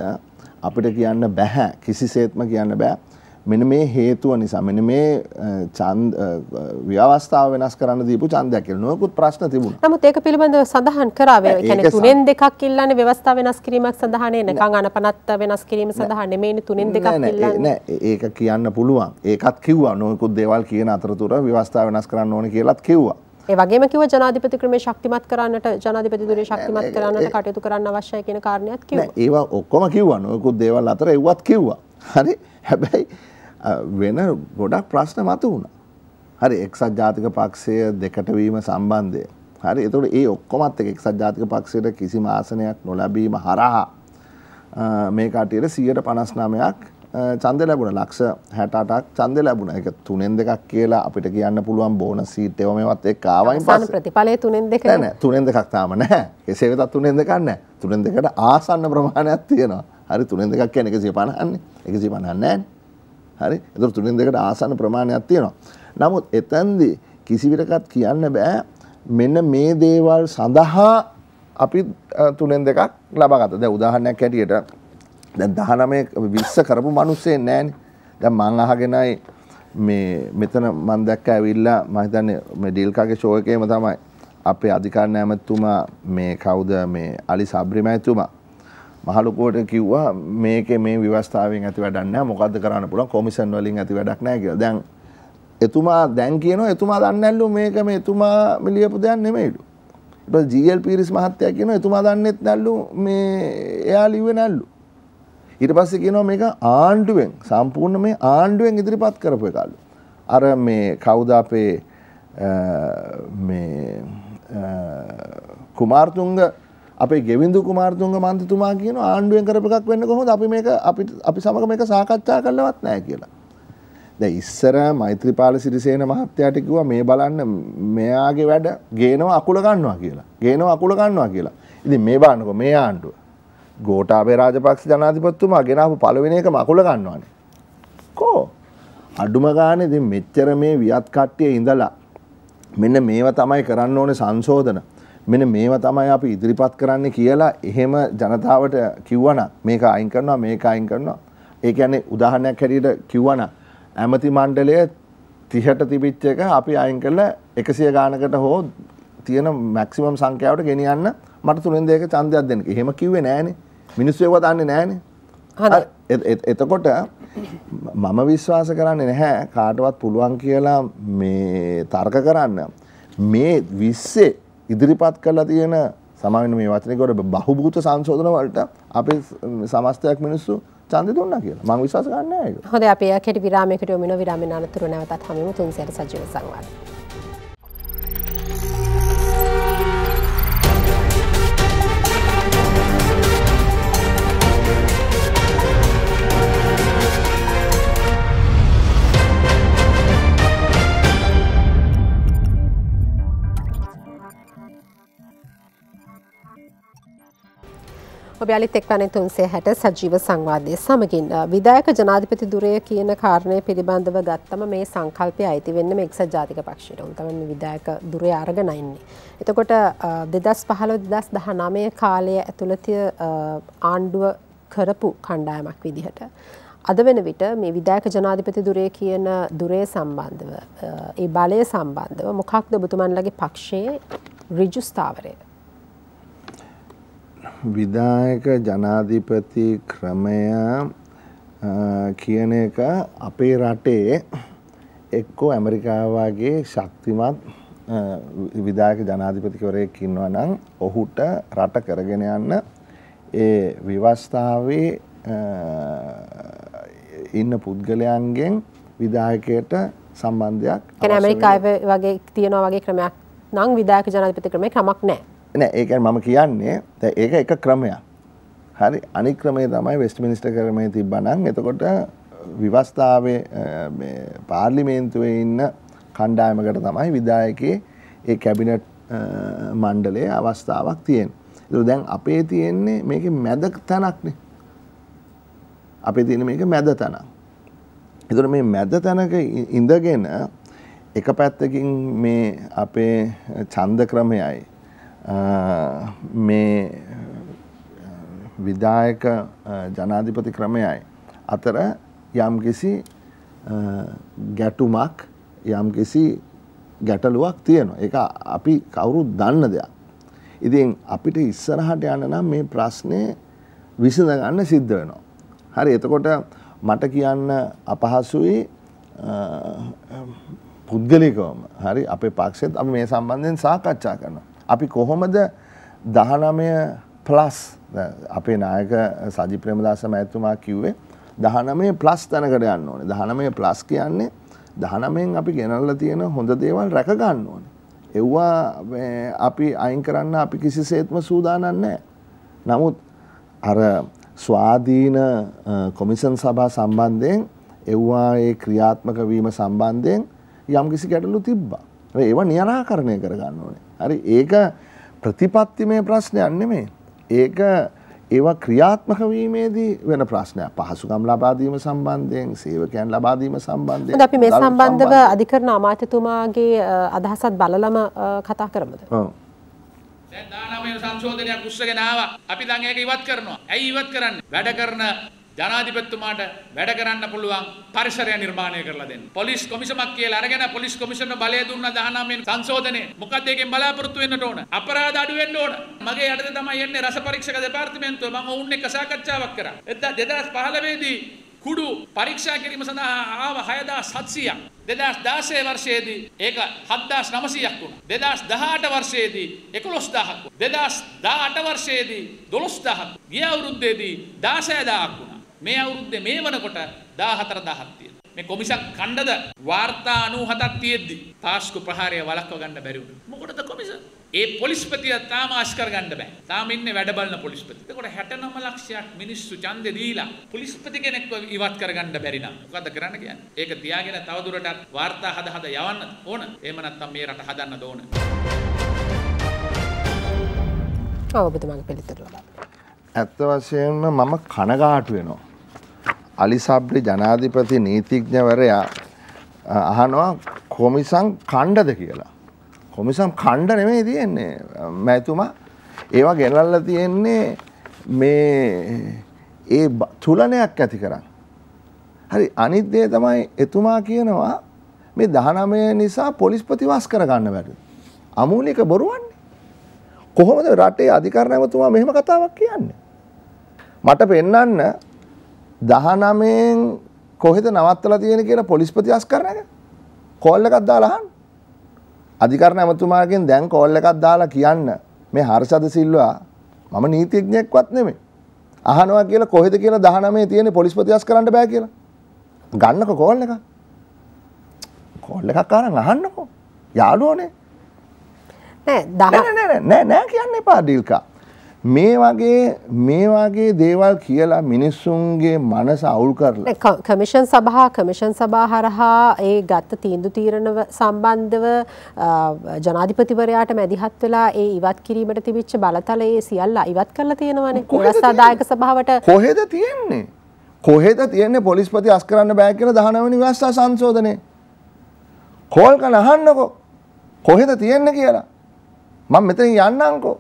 අපිට කියන්න බෑ කිසිසේත්ම කියන්න බෑ මෙන මේ හේතුව නිසා මෙන මේ ඡන්ද ව්‍යවස්ථාව වෙනස් කරන්න දීපු ඡන්දයක් කියලා නොයෙකුත් ප්‍රශ්න තිබුණා. නමුත් ඒක පිළිබඳව සඳහන් කරාවේ. ඒ කියන්නේ තුනෙන් දෙකක් ඉල්ලන්නේ ව්‍යවස්ථා වෙනස් කිරීමක් සඳහා නේ නැකන් අනපනත් වෙනස් කිරීම සඳහා නෙමෙයිනේ තුනෙන් දෙකක් ඉල්ලන්නේ. නෑ ඒක කියන්න පුළුවන්. ඒකත් කිව්වා නොයෙකුත් දේවල් කියන අතරතුර ව්‍යවස්ථා වෙනස් කරන්න ඕනේ කියලාත් කිව්වා. ඒ වගේම කිව්ව ජනාධිපති ක්‍රමය ශක්තිමත් කරන්නට ජනාධිපති ධුරය ශක්තිමත් කරන්නට කටයුතු කරන්න අවශ්‍යයි කියන කාරණයක් කිව්වා. නෑ ඒවා ඔක්කොම කිව්වා. නොයෙකුත් දේවල් අතර ඒවත් කිව්වා. හරි. හැබැයි වෙන ගොඩක් ප්‍රශ්න මතු වුණා. හරි එක්සත් ජාතික පක්ෂය දෙකට වීම සම්බන්ධය. හරි එතකොට ඒ ඔක්කොමත් එක එක්සත් ජාතික පක්ෂයට කිසිම ආසනයක් නොලැබීම හරහා මේ කටියට 159ක් ඡන්ද ලැබුණා. ලක්ෂ 68ක් ඡන්ද ලැබුණා. ඒක තුනෙන් දෙකක් කියලා අපිට කියන්න පුළුවන් බෝනස් සීට් ඒවා මේවත් එක්ක ආවයින් පස්සේ ප්‍රතිඵලය තුනෙන් දෙක නෑ නෑ තුනෙන් දෙකක් තාම නෑ. කෙසේ වෙතත් තුනෙන් දෙකක් නෑ. තුනෙන් දෙකට ආසන්න ප්‍රමාණයක් තියෙනවා. හරි තුනෙන් දෙකක් කියන්නේ 150න්නේ. 150 නෑනේ. හරි එතර තුනින් දෙකට ආසන්න ප්‍රමාණයක් තියෙනවා නමුත් එතැන්දි කිසිවිටකත් කියන්න බෑ මෙන්න මේ දේවල් සඳහා අපි තුනෙන් දෙකක් ලබගත දැ උදාහරණයක් හැටියට දැ දහනමය විස්ස කරපු මනුස්සේ නෑන් දැ මං අහගෙනයි මේ මෙතන මන්දැක්ක ඇවිල්ලා මහිතන්න මෙඩිල්කාගේ ශෝකයම තමයි අපේ අධිකාරණ ඇමත්තුමා මේ කවුද මේ අලි සබ්‍රිම ඇතුමා මහලුකෝට කිව්වා මේක මේ විවස්ථාවෙන් ඇති වැඩන්න මොකද කරන්න පුළන් කොමිසන් වලින් ඇති වැඩක් නෑ කියලා දැන් එතුමා දැන් කියනවා එතුමා දන්නැල්ලු මේක මේ එතුමා මිලියපු දෙයක් නෙමෙයිලු ඊට ජීඑල් පීරිස් මහත්තයා කියනවා එතුමා දන්නෙත් නැල්ලු මේ එයා ලිව්වේ නැල්ලු ඊට පස්සේ කියනවා මේක ආණ්ඩුවෙන් සම්පූර්ණ මේ ආණ්ඩුවෙන් ඉදිරිපත් කරපු එකලු අර මේ කවුද අපේ මේ කුමාරතුංග අපේ ගෙවිදු කුමාර්තුන්ග මන්තතුමා කියන ආණ්ඩුවෙන් කරපකක් වෙන්න කොහොද අපි මේක අපි සමග මේක සාකච්ඡා කරලවත් නෑ කියලා. ද ඉස්සර මෛත්‍රපාල සිරිසේන මහත්තයාටිකුව මේ බලන්න මෙයාගේ වැඩ ගේනව අකුල ගන්නවා කියලා ගේනව අකුල ගන්නවා කියලා ඉති මේ බාන්නක මේ ආණ්ඩුව ගෝටාබේ රාජපක්ෂ ජනාධිපත්තුමා ගෙනාපු පලවෙෙන එක මකුල ගන්නවානේ. කෝ අඩුම ගානෙ මෙච්චර මේ වියත් කට්ටිය ඉඳලා මෙන්න මේව තමයි කරන්න ඕනේ සංශෝධන මෙන මේවා තමයි අපි ඉදිරිපත් කරන්න කියලා එහෙම ජනතාවට කිව්වන මේක අයින් කරනවා මේක අයින් කරනවා ඒ කියන්නේ උදාහරණයක් හැටියට කිව්වන ඇමති මණ්ඩලය 30ට තිබිච්ච එක අපි අයින් කරලා 100 ගානකට හෝ තියෙන මැක්සිමම් සංඛ්‍යාවට ගෙනියන්න මට තුනෙන් දෙක ඡන්දයක් දෙන්න. එහෙම කිව්වේ නෑනේ. මිනිස්සු ඒව දන්නේ නෑනේ. හරි. එතකොට මම විශ්වාස කරන්නේ නැහැ කාටවත් පුළුවන් කියලා මේ තර්ක කරන්න. මේ 20 ඉදිරිපත් කරලා තියෙන සමාවෙන් මේ වචනයකොට බහුභූත සංශෝධන වලට අපේ සමස්තයක් මිනිස්සු ඡන්දය දුන්නා කියලා. මම විශ්වාස ගන්නෑ ඒක. හොඳයි අපි කෙටි විරාමයකට යොමු වෙනවා. විරාමයේ අනතුරු නැවතත් හමුවෙමු තුන්සැර සජීව සංවාදයේ. ඔබයාලිත් එක්වැනි තුන්සේ හැට සජීව සංවාදය සමගින් විදායක ජනාධිපති දුරය කියන කාරණය පිළිබඳව ගත්තම මේ සංකල්පය අයිති වෙන්න එක්ස ජාතික පක්ෂයට උන්තම විදායක දුරය අරගෙනයින්නේ. එතකොට දෙදස් පහලො දස් දහනමය කාලය ඇතුළතිය ආණ්ඩුව කරපු කණ්ඩායමක් විදිහට. අද වෙන විට මේ විදායක ජනාධිපති දුරේ කියන දුරේ සම්බන්ධව ඒ බලය සම්බන්ධව මොකක්ද බුතුමන්ලගේ පක්ෂයේ රිජුස්ථාවරය විදායක ජනාධිපති ක්‍රමය කියන එක අපේ රටේ එක්කෝ ඇමරිකාවාගේ ශක්තිමත් විදායක ජනාධිපතිකවරයෙක් ඉන්නවා නම් ඔහුට රට කරගෙන යන්න ඒ විවස්ථාවේ ඉන්න පුද්ගලයන්ගෙන් විදායකයට සම්බන්ධයක් ඇමරිකාව වගේ තියෙනවා වගේ ක්‍රමයක් නං විදායක ජනාධිපති ක්‍රමය කමක් නෑ නෑ ඒක මම කියන්නේ දැන් ඒක එක ක්‍රමයක්. හරි අනික් ක්‍රමය තමයි වෙස්ට්මිනිස්ටර් ක්‍රමය තිබ්බනම් එතකොට විවස්ථාවේ මේ පාර්ලිමේන්තුවේ ඉන්න කණ්ඩායමකට තමයි විධායකේ ඒ කැබිනට් මණ්ඩලයේ අවස්ථාවක් තියෙන්නේ. ඒක දැන් අපේ තියෙන්නේ මේකේ මැද තැනක්නේ. අපේ තියෙන මේක මැද තැනක්. එතකොට මේ මැද තැනක ඉඳගෙන එක පැත්තකින් මේ අපේ ඡන්ද ක්‍රමයයි මේ විදායක ජනාධිපති ක්‍රමයයි. අතර යම්කිසි ගැටුමක් යම්කිසි ගැටලුවක් තියෙනවා. එක අපි කවුරු දන්න දෙයක්. ඉතින් අපිට ඉස්සරහට යන්න නම් මේ ප්‍රශ්නය විසඳගන්න සිද්ධ වෙනවා. හරි එතකොට මට කියන්න අපහසුයි පුද්ගලිකවම හරි අපේ පක්ෂෙත් අපි මේ සම්බන්ධයෙන් සාකච්ඡා කරනවා. අපි කොහොමද දහනමය ප්ලස් අපේ නායක සජි ප්‍රමදාස මැතුමා කිව්වේ දහනමේ ප්ලස් තැනකට යන්න ඕනේ දහනමය ප්ලස් කියන්නේ දහනමෙන් අපි ගෙනල්ල තියෙන හොඳ දේවල් රැකගන්න ඕනේ. එව්වා අපි අයින් කරන්න අපි කිසිසේත්ම සූදානම් නැහැ. නමුත් අර ස්වාධීන කොමිසන් සභා සම්බන්ධයෙන් එව්වා ඒ ක්‍රියාත්මක වීම සම්බන්ධයෙන් යම්කිසි ගැටලු තිබ්බා. ඒවා නියරාකරණය කරගන්න ඕනේ. හරි ඒක ප්‍රතිපත්ති මේ ප්‍රශ්නයක් නෙමේ. ඒක ඒවා ක්‍රියාත්මක වීමේදී වෙන ප්‍රශ්නයක්. පහසුකම් ලබා දීම සම්බන්ධයෙන්, සේවකයන් ලබා දීම සම්බන්ධයෙන්. අපි මේ සම්බන්ධව අධිකරණ අමාත්‍යතුමාගේ අදහසත් බලලම කතා කරමුද? ඔව්. දැන් 19 සංශෝධනයක් උස්සගෙන ආවා. අපි දැන් ඒක ඉවත් කරනවා. ඇයි ඉවත් කරන්නේ? වැඩ කරන ජනාධිපතිතුමාට වැඩ කරන්න පුළුවන් පරිසරය නිර්මාණය කරලා දෙන්න. පොලිස් කොමිසමක් කියලා අරගෙන පොලිස් කොමිෂන් බලය දුන්න 19 වෙනි සංශෝධනයේ මොකක්ද ඒකෙන් බලාපොරොත්තු වෙන්නට ඕන? අපරාධ අඩු වෙන්න ඕන. මගේ යටතේ තමයි එන්නේ රස පරීක්ෂක දෙපාර්තමේන්තුව. මම ඔවුන් එක්ක සාකච්ඡාවක් කරා. 2015 දී කුඩු පරීක්ෂා කිරීම සඳහා ආව 6700ක්. 2016 වර්ෂයේදී ඒක 7900ක් වුණා. 2018 වර්ෂයේදී 11000ක් වුණා. 2018 වර්ෂයේදී 12000ක්. ගිය අවුරුද්දේදී 16000ක් වුණා. මේ අවුරුද්දේ මේ වනකොට 14000ක් තියෙනවා. මේ කොමිසම් ඛණ්ඩද වාර්තා 97ක් තියෙද්දි තාස්කු ප්‍රහාරය වළක්ව ගන්න බැරි වුණා. මොකටද කොමිසම්? ඒ පොලිස්පතිය තාම ආශ්කර ගන්න බෑ. තාම ඉන්නේ වැඩ බලන පොලිස්පති. එතකොට 69 ලක්ෂයක් මිනිස්සු ඡන්දේ දීලා පොලිස්පති කෙනෙක්ව ඉවත් කරගන්න බැරි නම් මොකද්ද කරන්න කියන්නේ? ඒක තියාගෙන තවදුරටත් වාර්තා හද හද යවන්න ඕන. එහෙම නැත්නම් මේ රට හදන්න ඕන. ඔව් ඔබතුමාගේ පිළිතුර ලබන්න. ඇත්ත වශයෙන්ම මම කනගාටු වෙනවා. අලිසබ්ලි ජනාධිපති නීතිඥවරයා අහනවා කොමිසං කණ්ඩද කියලා. කොමිසම් කණ්ඩ නෙමේ තියෙන්නේ මැතුමා ඒවා ගෙනල්ල තියෙන්නේ මේ ඒ තුලනයක් ඇති කරන්න. හරි අනිත්දේ තමයි එතුමා කියනවා මේ දහනමය නිසා පොලිස්පති වස් කරගන්න වැඩ. අමූලික බොරුවන්නේ. කොහොමද රටේ අධිකරණයමතුමා මෙහෙම කතාවක් කියන්නේ. මට පෙන්නන්න දහනමෙන් කොහෙද නවත්තලා තියෙන කියලා පොලිස්පති අස්කරන එක කෝල් එකක් දාලා අහන්න. අධිකරණ ඇමතුමාගෙන් දැන් කෝල් එකක් දාලා කියන්න මේ හර්ෂද සිල්වා මම නීතිඥයෙක්වත් නෙමෙයි. අහනවා කියලා කොහෙද කියලා 19 තියෙන පොලිස්පති අස් කරන්න බෑ කියලා. ගන්නකො කෝල් එකක්. කෝල් එකක් අරන් අහන්නකො. යාළුවෝනේ. නෑ නෑ නෑ නෑ කියන්න එපා ඩීල්කා. මේ වගේ මේ වගේ දේවල් කියලා මිනිස්සුන්ගේ මනස අවුල් කරලා කමිෂන් සභා කමිෂන් සභා හරහා ඒ ගත්ත තීන්දු තීරණ සම්බන්ධව ජනාධිපතිවරයාට මැදිහත් වෙලා ඒ ඉවත් කිරීමට තිබිච්ච බලතල ඒ සියල්ල ඉවත් කරලා තියෙනවනේ පුරස්සාදායක සභාවට කොහෙද තියෙන්නේ කොහෙද තියෙන්නේ පොලිස්පති අස් කරන්න බෑ කියලා 19 වෙනි ව්‍යවස්ථා සංශෝධනයේ කෝල් කරන අහන්නකෝ කොහෙද තියෙන්නේ කියලා මම මෙතන යන්නම්කෝ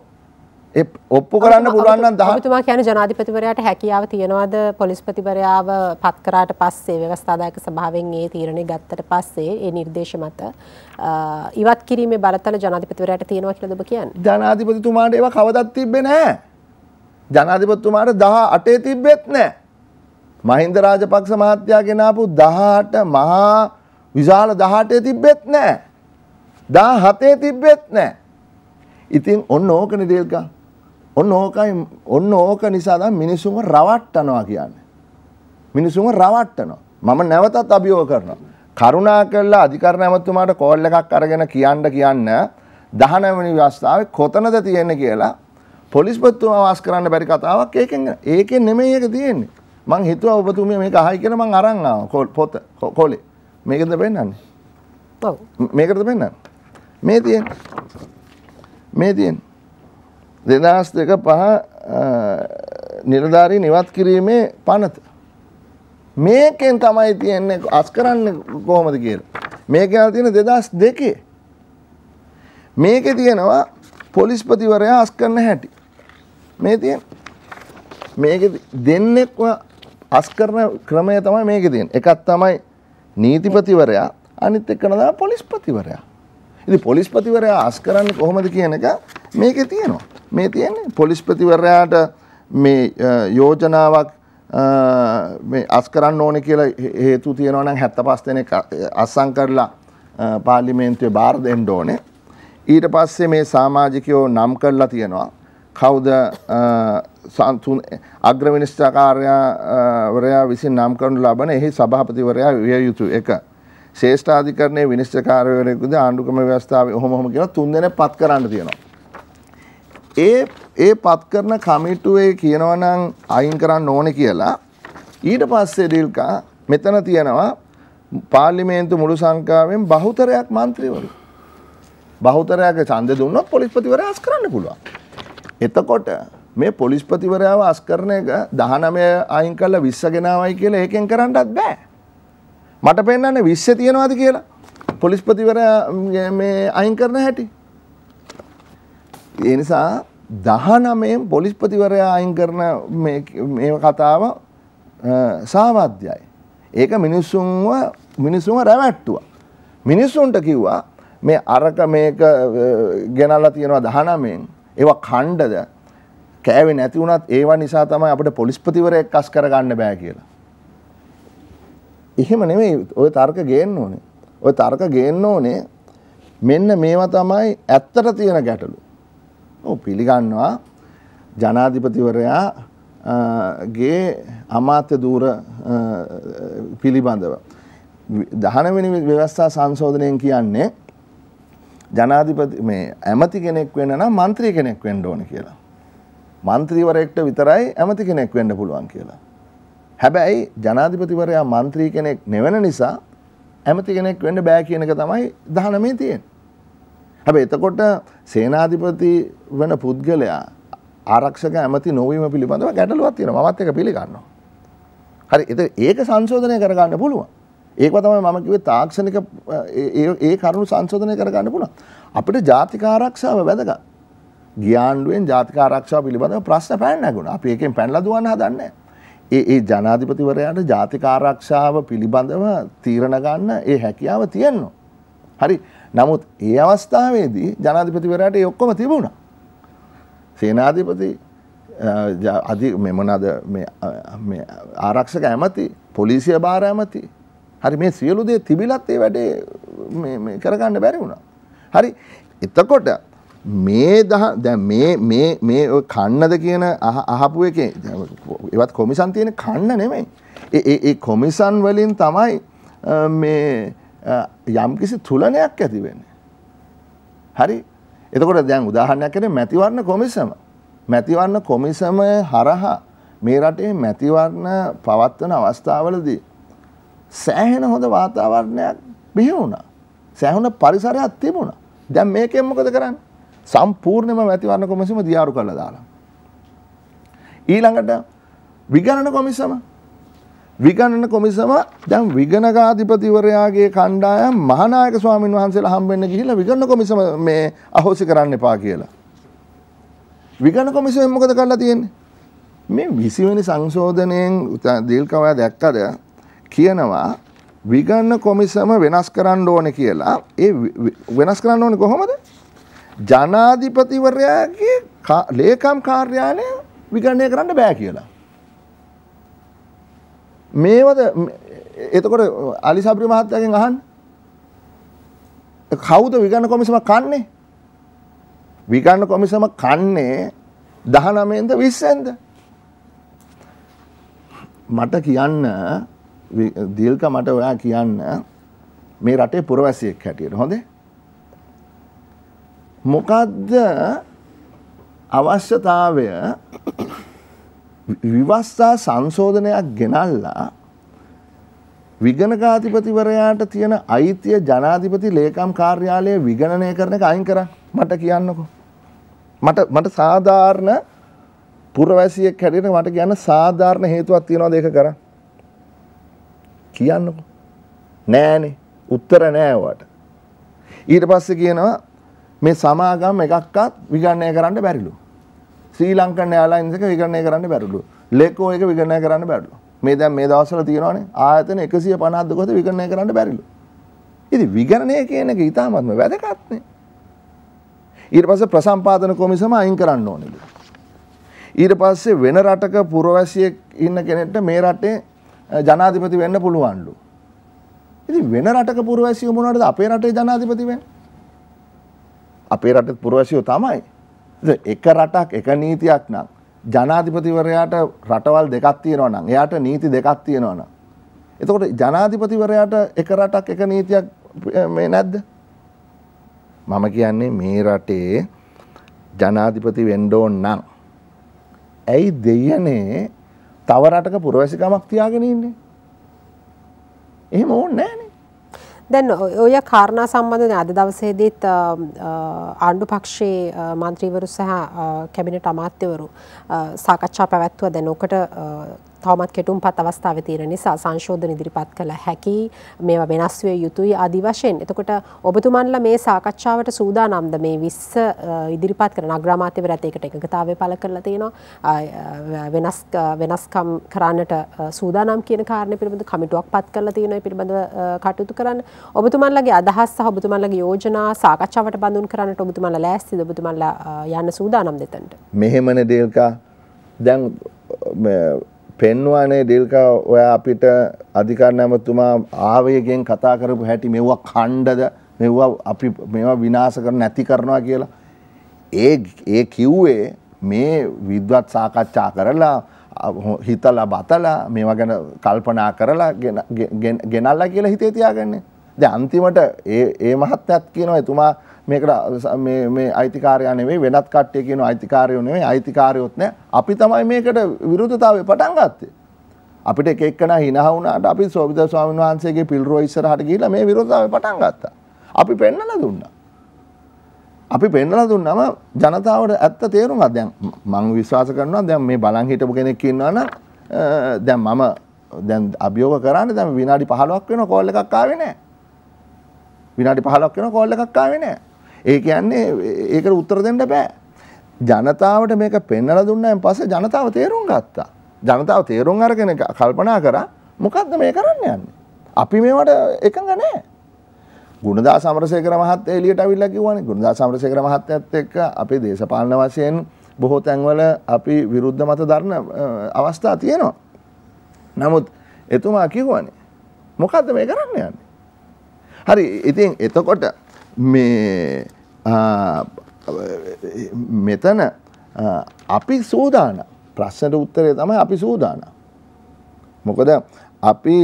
ඒ ඔප්පු කරන්න පුළුවන් නම් දහතුමා කියන්නේ ජනාධිපතිවරයාට හැකියාව තියනවාද පොලිස්පතිවරයාව පත් කරාට පස්සේ ව්‍යවස්ථාදායක සභාවෙන් ඒ තීරණය ගත්තට පස්සේ ඒ නිර්දේශ මත ඉවත් කිරීමේ බලතල ජනාධිපතිවරයාට තියෙනවා කියලාද ඔබ කියන්නේ ජනාධිපතිතුමාට ඒවා කවදත් තිබ්බේ නැහැ ජනාධිපතිතුමාට 18 තිබ්බෙත් නැහැ මහින්ද රාජපක්ෂ මහත්තයා ගෙනාපු 18 මහා විශාල 18 තිබ්බෙත් නැහැ 17 තිබ්බෙත් නැහැ ඉතින් ඔන්න ඕකනේ දේල්කා ඔන්න ඕකයි ඔන්න ඕක නිසා තමයි මිනිසුන්ව රවට්ටනවා කියන්නේ. මිනිසුන්ව රවට්ටනවා. මම නැවතත් අභියෝග කරනවා. කරුණා කළා අධිකරණ ඇමතුමාට කෝල් එකක් අරගෙන කියන්න කියන්න 19 වෙනි ව්‍යවස්ථාවේ කොතනද තියෙන්නේ කියලා පොලිස්පතිතුමා වාස් කරන්න බැරි කතාවක් ඒකෙන් ඒකෙන් නෙමෙයි ඒක තියෙන්නේ. මං හිතුවා ඔබතුමිය මේක අහයි කියලා මං අරන් ආවා පොත කොලේ. මේකද වෙන්නන්නේ? ඔව්. මේකද වෙන්නන්නේ? මේ තියෙන්නේ. මේ තියෙන්නේ. දෙදස් දෙක පහ නිලධාරී නිවත් කිරීමේ පනත. මේකෙන් තමයි තියෙන්නේ අස් කරන්න කොහොමද කියලා. මේක ඇල තියෙන දෙදස් දෙකේ. මේක තියෙනවා පොලිස්පතිවරයා අස් කරන හැටි. මේ තියෙන මේක දෙන්නෙක්ව අස් කරන ක්‍රමය තමයි මේක තියෙන. එකක් තමයි නීතිපතිවරයා අනිත් එක්කන තමයි පොලිස්පතිවරයා. ඉති පොලිස්පතිවරයා අස් කරන්න කොහොමද කියන එක මේක තියෙනවා. මේ තියන්නේ පොලිස්පතිවරයාට මේ යෝජනාවක් අස් කරන්න ඕන කියලා හේතු තියෙනවනම් හැත්ත පස් දෙන අස්සං කරලා පාර්ලිමේන්තුවේ බාර දෙන්න ඕනේ. ඊට පස්සේ මේ සාමාජිකයෝ නම් කරලා තියෙනවා. කවුද සන්තුන් අග්‍රමිනිස්ත්‍රාකාරයවරයා විසින් නම් කරනු ලබන එහි සභාපතිවරයා විය යුතු එක. ශේෂ්ඨාධිකරණයේ විනිශ්චකාරවරයෙකුද ආණ්ඩුක්‍රම ව්‍යවස්ථාවේ ඔහොම ඔහොම කියලා තුන්දෙනෙක් පත් කරන්න තියෙනවා. ඒ ඒ පත් කරන කමිටුවේ කියනවා නම් අයින් කරන්න ඕනේ කියලා ඊට පස්සේ ඩිල්කා මෙතන තියෙනවා පාර්ලිමේන්තු මුළු සංඛ්‍යාවෙන් බහුතරයක් മന്ത്രിවරු බහුතරයක ඡන්ද දුන්නොත් පොලිස්පතිවරයා අස් කරන්න පුළුවන්. එතකොට මේ පොලිස්පතිවරයාව අස් කරන එක 19 අයින් කළා 20 ගෙනාවයි කියලා ඒකෙන් කරන්නත් බෑ. මට පෙන්වන්නේ 20 තියනවාද කියලා. පොලිස්පතිවරයා මේ අයින් කරන හැටි. ඒ නිසා 19න් පොලිස්පතිවරයා අයින් කරන මේ මේ කතාව සාමාජ්‍යයි. ඒක මිනිස්සුන්ව මිනිස්සුන්ව රැවට්ටුවා. මිනිස්සුන්ට කිව්වා මේ අරක මේක ගෙනල්ලා තියෙනවා 19න් ඒවා ඛණ්ඩද කෑවේ නැති වුණත් ඒවා නිසා තමයි අපිට පොලිස්පතිවරයෙක් අස් කරගන්න බෑ කියලා. එහෙම නෙමෙයි ඔය තර්ක ගේන්න ඕනේ. ඔය තර්ක ගේන්න ඕනේ මෙන්න මේවා තමයි ඇත්තට තියෙන ගැටලු. ඔව් පිළිගන්නවා ජනාධිපතිවරයා ගේ අමාත්‍ය දූර පිළිබඳව. දහනවෙනි ව්‍යවස්ථා සංශෝධනයෙන් කියන්නේ ජනාධිපති මේ ඇමති කෙනෙක් වෙන්න නම් මන්ත්‍රී කෙනෙක් වෙන්න ඕන කියලා. මන්ත්‍රීවරයෙක්ට විතරයි ඇමති කෙනෙක් වෙන්න පුළුවන් කියලා. හැබැයි ජනාධිපතිවරයා මන්ත්‍රී කෙනෙක් නෙවෙන නිසා ඇමති කෙනෙක් වෙන්න බෑ කියන එක තමයි 19 තියෙන්නේ. හැබැයි එතකොට සේනාධිපති වෙන පුද්ගලයා ආරක්ෂක ඇමති නොවීම පිළිබඳව ගැටලුවක් තියෙනවා. මමත් ඒක පිළිගන්නවා. හරි එතන ඒක සංශෝධනය කරගන්න පුළුවන්. ඒක තමයි මම කිව්වේ තාක්ෂණික ඒ කරුණු සංශෝධනය කරගන්න පුළුවන්. අපිට ජාතික ආරක්ෂාව වැදගත්. ගියාණ්ඩුවෙන් ජාතික ආරක්ෂාව පිළිබඳව ප්‍රශ්න පැන නැගුණා. අපි එකෙන් පැනලා දුවන්න හදන්නේ නැහැ. ඒ ඒ ජනාධිපතිවරයාට ජාතික ආරක්ෂාව පිළිබඳව තීරණ ගන්න ඒ හැකියාව තියෙනවා. හරි. නමුත් ඒ අවස්ථාවේදී ජනාධිපතිවරයාට ඒ ඔක්කොම තිබුණා. සේනාධිපති අධි මේ මොනවාද මේ මේ ආරක්ෂක ඇමති, පොලිසිය භාර ඇමති. හරි මේ සියලු දේ තිබිලත් ඒ වැඩේ මේ මේ කරගන්න බැරි වුණා. හරි. එතකොට මේ දහ දැන් මේ මේ මේ ඔය කන්නද කියන අහපු එකේ ඒවත් කොමිසන් තියෙන කන්න නෙමෙයි. ඒ ඒ කොමිසන් වලින් තමයි මේ යම්කිසි තුලනයක් ඇති වෙන්නේ. හරි. එතකොට දැන් උදාහරණයක් කියන්නේ මැතිවරණ කොමිසම. මැතිවරණ කොමිසම හරහා මේ රටේ මැතිවරණ පවත්වන අවස්ථාවලදී සෑහෙන හොඳ වාතාවරණයක් බිහි වුණා. සෑහෙන පරිසරයක් තිබුණා. දැන් මේකෙන් මොකද කරන්නේ? සම්පූර්ණයෙන්ම මැතිවරණ කොමිසම දියාරු කරලා දාලා. ඊළඟට විගණන කොමිසම විගණන කොමිසම දැන් විගණකාධිපතිවරයාගේ කණ්ඩායම් මහානායක ස්වාමින් වහන්සේලා හම්බෙන්න ගිහිල්ලා විගණන කොමිසම මේ අහෝසි කරන්න එපා කියලා. විගණන කොමිසම මොකද කරලා තියෙන්නේ? මේ 20 වෙනි සංශෝධනයෙන් දීල්කවය දැක්කද කියනවා විගණන කොමිසම වෙනස් කරන්න ඕනේ කියලා. ඒ වෙනස් කරන්න ඕනේ කොහොමද? ජනාධිපතිවරයාගේ ලේකම් කාර්යාලය විගණය කරන්න බෑ කියලා. මේවද එතකොට අලි සබ්‍රි මහත්තයගෙන් අහන් කවුද විගන්න කොමිසම කන්නේ විගන්න කොමිසම කන්නේ දහනමෙන්ද විස්සෙන්ද මට කියන්න දිල්ක මට ඔයා කියන්න මේ රටේ පුරවැසියෙක් හැටියට හොඳේ මොකක්ද අවශ්‍යතාවය විවස්ථා සංශෝධනයක් ගෙනල්ලා විගණකාතිපතිවරයාට තියෙන අයිතිය ජනාධිපති ලේකම් කාර්යාලය විගණනය කරන එක අයින් කර මට කියන්නකෝ. මට මට සාධාරණ පුරවැසියක් හැටියට මට කියන්න සාධාරණ හේතුවක් තියෙනවද ඒක කරන්න? කියන්නකෝ. නෑනේ. උත්තර නෑ ඊට පස්සේ කියනවා මේ සමාගම් එකක්වත් විගණනය කරන්න බැරිලු. ශ්‍රී ලංකන් එයාලයින්ස් එක විගණනය කරන්න බැරිලු. ලෙකෝ එක විගණනය කරන්න බැරිලු. මේ දැන් මේ දවස්වල තියෙනවානේ ආයතන 152 කොහොත විගණනය කරන්න බැරිලු. ඉතින් විගණනය කියන එක ඊටාත්ම වැදගත්නේ. ඊට පස්සේ ප්‍රසම්පාදන කොමිසම අයින් කරන්න ඕනේලු. ඊට පස්සේ වෙන රටක පුරවැසියෙක් ඉන්න කෙනෙක්ට මේ රටේ ජනාධිපති වෙන්න පුළුවන්ලු. ඉතින් වෙන රටක පුරවැසියෝ මොනවටද අපේ රටේ ජනාධිපති වෙන්නේ? අපේ රටත් පුරවැසියෝ තමයි. එක රටක් එක නීතියක් නම් ජනාධිපතිවරයාට රටවල් දෙකක් තියෙනවා නම් එයාට නීති දෙකක් තියෙනවා නම් එතකොට ජනාධිපතිවරයාට එක රටක් එක නීතියක් මේ නැද්ද? මම කියන්නේ මේ රටේ ජනාධිපති වෙන්න ඕන නම් ඇයි දෙයනේ තව රටක පුරවැසිකමක් තියාගෙන ඉන්නේ? එහෙම ඕනේ නැහැ. දැන් ඔය කාරණා සම්බන්ධයෙන් අද දවසේදීත් ආණ්ඩු පක්ෂයේ මන්ත්‍රීවරු සහ කැබිනට් අමාත්‍යවරු සාකච්ඡා පැවැත්වුවා. දැන් ඔකට තවමත් කෙටුම්පත් අවස්ථාව තියෙන නිසා සංශෝධන ඉදිරිපත් කළ හැකි මේවා වෙනස් විය යුතුයි ආදි වශයෙන්. එතකොට ඔබතුමන්ලා මේ සාකච්ඡාවට සූදානම්ද මේ 20 ඉදිරිපත් කරන අග්‍රාමාත්‍යවරයාත් ඒකට එකඟතාවය පළ කරලා තියෙනවා. වෙනස් වෙනස්කම් කරන්නට සූදානම් කියන කාරණේ පිළිබඳ කමිටුවක් පත් කරලා තියෙනවා. ඒ පිළිබඳව කටයුතු කරන්න. ඔබතුමන්ලගේ අදහස් සහ ඔබතුමන්ලගේ යෝජනා සාකච්ඡාවට බඳුන් කරන්නට ඔබතුමන්ලා ලෑස්තිද? ඔබතුමන්ලා යන්න සූදානම් දෙතනට. මෙහෙමනේ දේල්කා දැන් පෙන්වානේ ඩිල්කා ඔයා අපිට අධිකාර නැමතුමා ආවේගෙන් කතා කරපු හැටි මෙව්වා කණ්ඩද මෙව්වා අපි මේවා විනාශ කර නැති කරනවා කියලා. ඒ ඒ කිව්වේ මේ විද්වත් සාකච්ඡා කරලා හිතලා බතලා මේවා ගැන කල්පනා කරලා ගෙනල්ලා කියලා හිතේ තියාගන්නේ. දැන් අන්තිමට ඒ ඒ මහත්යත් කියනවා එතුමා මේකට මේ අයිතිකාරයා නෙවෙයි වෙනත් කට්ටිය කියන අයිතිකාරයෝ නෙවෙයි අයිතිකාරයොත් නෑ අපි තමයි මේකට විරුද්ධතාවය පටන් ගත්තේ අපිට එක එක්කන hina වුණාට අපි සෝවිද ස්වාමීන් වහන්සේගේ පිල්රෝ ඉස්සරහට ගිහිල්ලා මේ විරෝධතාවය පටන් ගත්තා අපි පෙන්නලා දුන්නා අපි පෙන්නලා දුන්නම ජනතාවට ඇත්ත තේරුමක් දැන් මම විශ්වාස කරනවා දැන් මේ බලන් හිටපු කෙනෙක් ඉන්නවා නම් දැන් මම දැන් අභියෝග කරන්නේ දැන් විනාඩි 15ක් වෙනවා කෝල් එකක් ආවේ නැහැ විනාඩි 15ක් වෙනවා කෝල් එකක් ආවේ නැහැ ඒ කියන්නේ ඒකට උත්තර දෙන්න බෑ. ජනතාවට මේක පෙන්වලා දුන්නාන් පස්සේ ජනතාව තේරුම් ගත්තා. ජනතාව තේරුම් අරගෙන කල්පනා කරා මොකද්ද මේ කරන්න යන්නේ? අපි මේවට එකඟ නැහැ. ගුණදා සමරසේකර මහත්තයා එළියට අවිල්ලා කිව්වනේ ගුණදා සමරසේකර මහත්තයත් එක්ක අපේ දේශපාලන වශයෙන් බොහෝ තැන්වල අපි විරුද්ධ මත දරන අවස්ථා තියෙනවා. නමුත් එතුමා කිව්වනේ මොකද්ද මේ කරන්න යන්නේ? හරි ඉතින් එතකොට මේ මෙතන අපි සූදාන ප්‍රශ්නට උත්තරය තමයි අපි සූදාන. මොකද අපි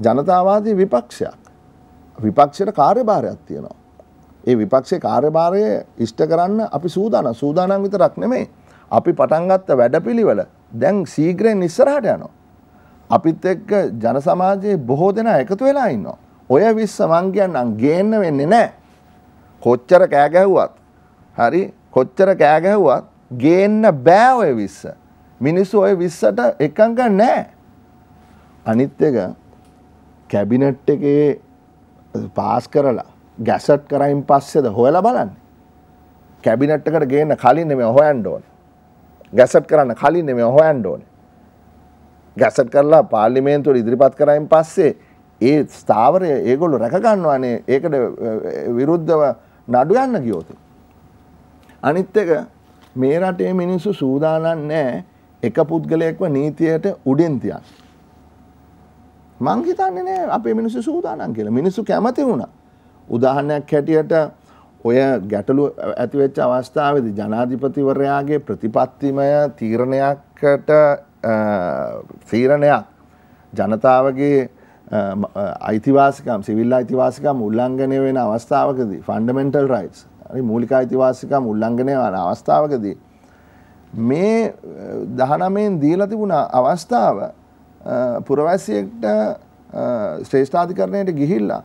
ජනතාවාදී විපක්ෂයක් විපක්ෂයට කාර්යභාරයක් තියෙනවා. ඒ විපක්ෂේ කාර්යභාරය ඉෂ්ට කරන්න අපි සූදාන සූදානම් විතරක් නෙමේ අපි පටන්ගත්ත වැඩපිළිවෙල දැන් සීග්‍රයෙන් ඉස්සරහට යනවා. අපිත් එක්ක ජන සමාජයේ බොහෝ දෙනා එකතු වෙලා ඉන්නවා. ඔය විස්ස මං කියන්නම් ගේන්න වෙන්නේ නෑ කොච්චර කෑ ගැහුවත් හරි කොච්චර කෑ ගැහුවත් ගේන්න බෑ ඔය 20. මිනිස්සු ඔය 20ට එකඟ නැහැ. අනිත් එක කැබිනට් එකේ පාස් කරලා ගැසට් කරයින් පස්සේද හොයලා බලන්න. කැබිනට් එකට ගේන්න කලින් නෙමෙයි හොයන්න ඕනේ. ගැසට් කරන්න කලින් නෙමෙයි හොයන්න ඕනේ. ගැසට් කරලා පාර්ලිමේන්තුවට ඉදිරිපත් කරයින් පස්සේ ඒ ස්ථාවරය ඒගොල්ලු රැකගන්නවානේ ඒකට විරුද්ධව නඩු යන්න ගියෝති. අනිත් එක මේ රටේ මිනිස්සු සූදානම් නෑ එක පුද්ගලයෙක්ව නීතියට උඩින් තියන්. මං හිතන්නේ නෑ අපේ මිනිස්සු සූදානම් කියලා. මිනිස්සු කැමති වුණා. උදාහරණයක් හැටියට ඔය ගැටලු ඇතිවෙච්ච අවස්ථාවේදී ජනාධිපතිවරයාගේ ප්‍රතිපත්තිමය තීරණයකට තීරණයක් ජනතාවගේ අයිතිවාසිකම් සිවිල් අයිතිවාසිකම් උල්ලංඝනය වෙන අවස්ථාවකදී ෆන්ඩමෙන්ටල් රයිට්ස් හරි මූලික අයිතිවාසිකම් උල්ලංඝනය වන අවස්ථාවකදී මේ 19න් දීලා තිබුණ අවස්ථාව පුරවැසියෙක්ට ශ්‍රේෂ්ඨාධිකරණයට ගිහිල්ලා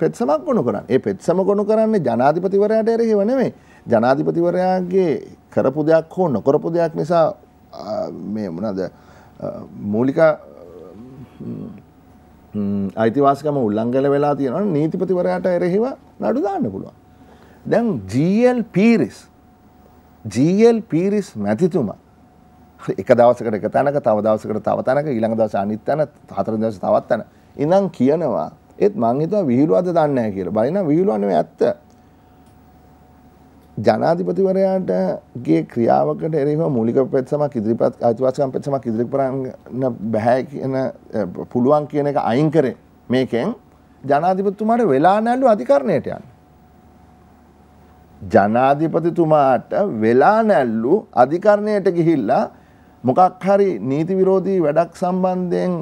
පෙත්සමක් ගොුණු කරන්න ඒ පෙත්සම ගොුණු කරන්නේ ජනාධිපතිවරයට එරෙහි වනෙවේ ජනාධිපතිවරයාගේ කරපු දෙයක් හෝ නොකොරපු දෙයක් නිසා මේ මනද මූලික අයිතිවාසිකම උල්ලංගල වෙලා තියෙන නීතිපතිවරයාට එරෙහිව නඩු දාන්න පුළුවන්. දැන් ජල් පීරිස් ජල් පීරිස් මැතිතුමා එක දවසකට එක තැනක තව දවසකට තව තැනක ඊළඟ දවස අනිත් තැන හතර දවස තවත් තැන ඉඳන් කියනවා ඒත් මං හිතුවා විහිළුවක්ද දන්නේ නැහැ කියලා. බලන විහිළුවක් නෙමෙයි ඇත්ත. ජනාධිපතිවරයාටගේ ක්‍රියාවකට එරෙහිව මූලික පෙත්සමක් ඉදිරිපත් අයිතිවාසිකම් පෙත්සමක් ඉදිරිපරන්න බැහැ කියන පුළුවන් කියන එක අයින් කරේ මේකෙන් ජනාධිපතිතුමාට වෙලා නැල්ලු අධිකරණයට යන්න. ජනාධිපතිතුමාට වෙලා නැල්ලු අධිකරණයට ගිහිල්ලා මොකක් හරි නීති විරෝධී වැඩක් සම්බන්ධයෙන්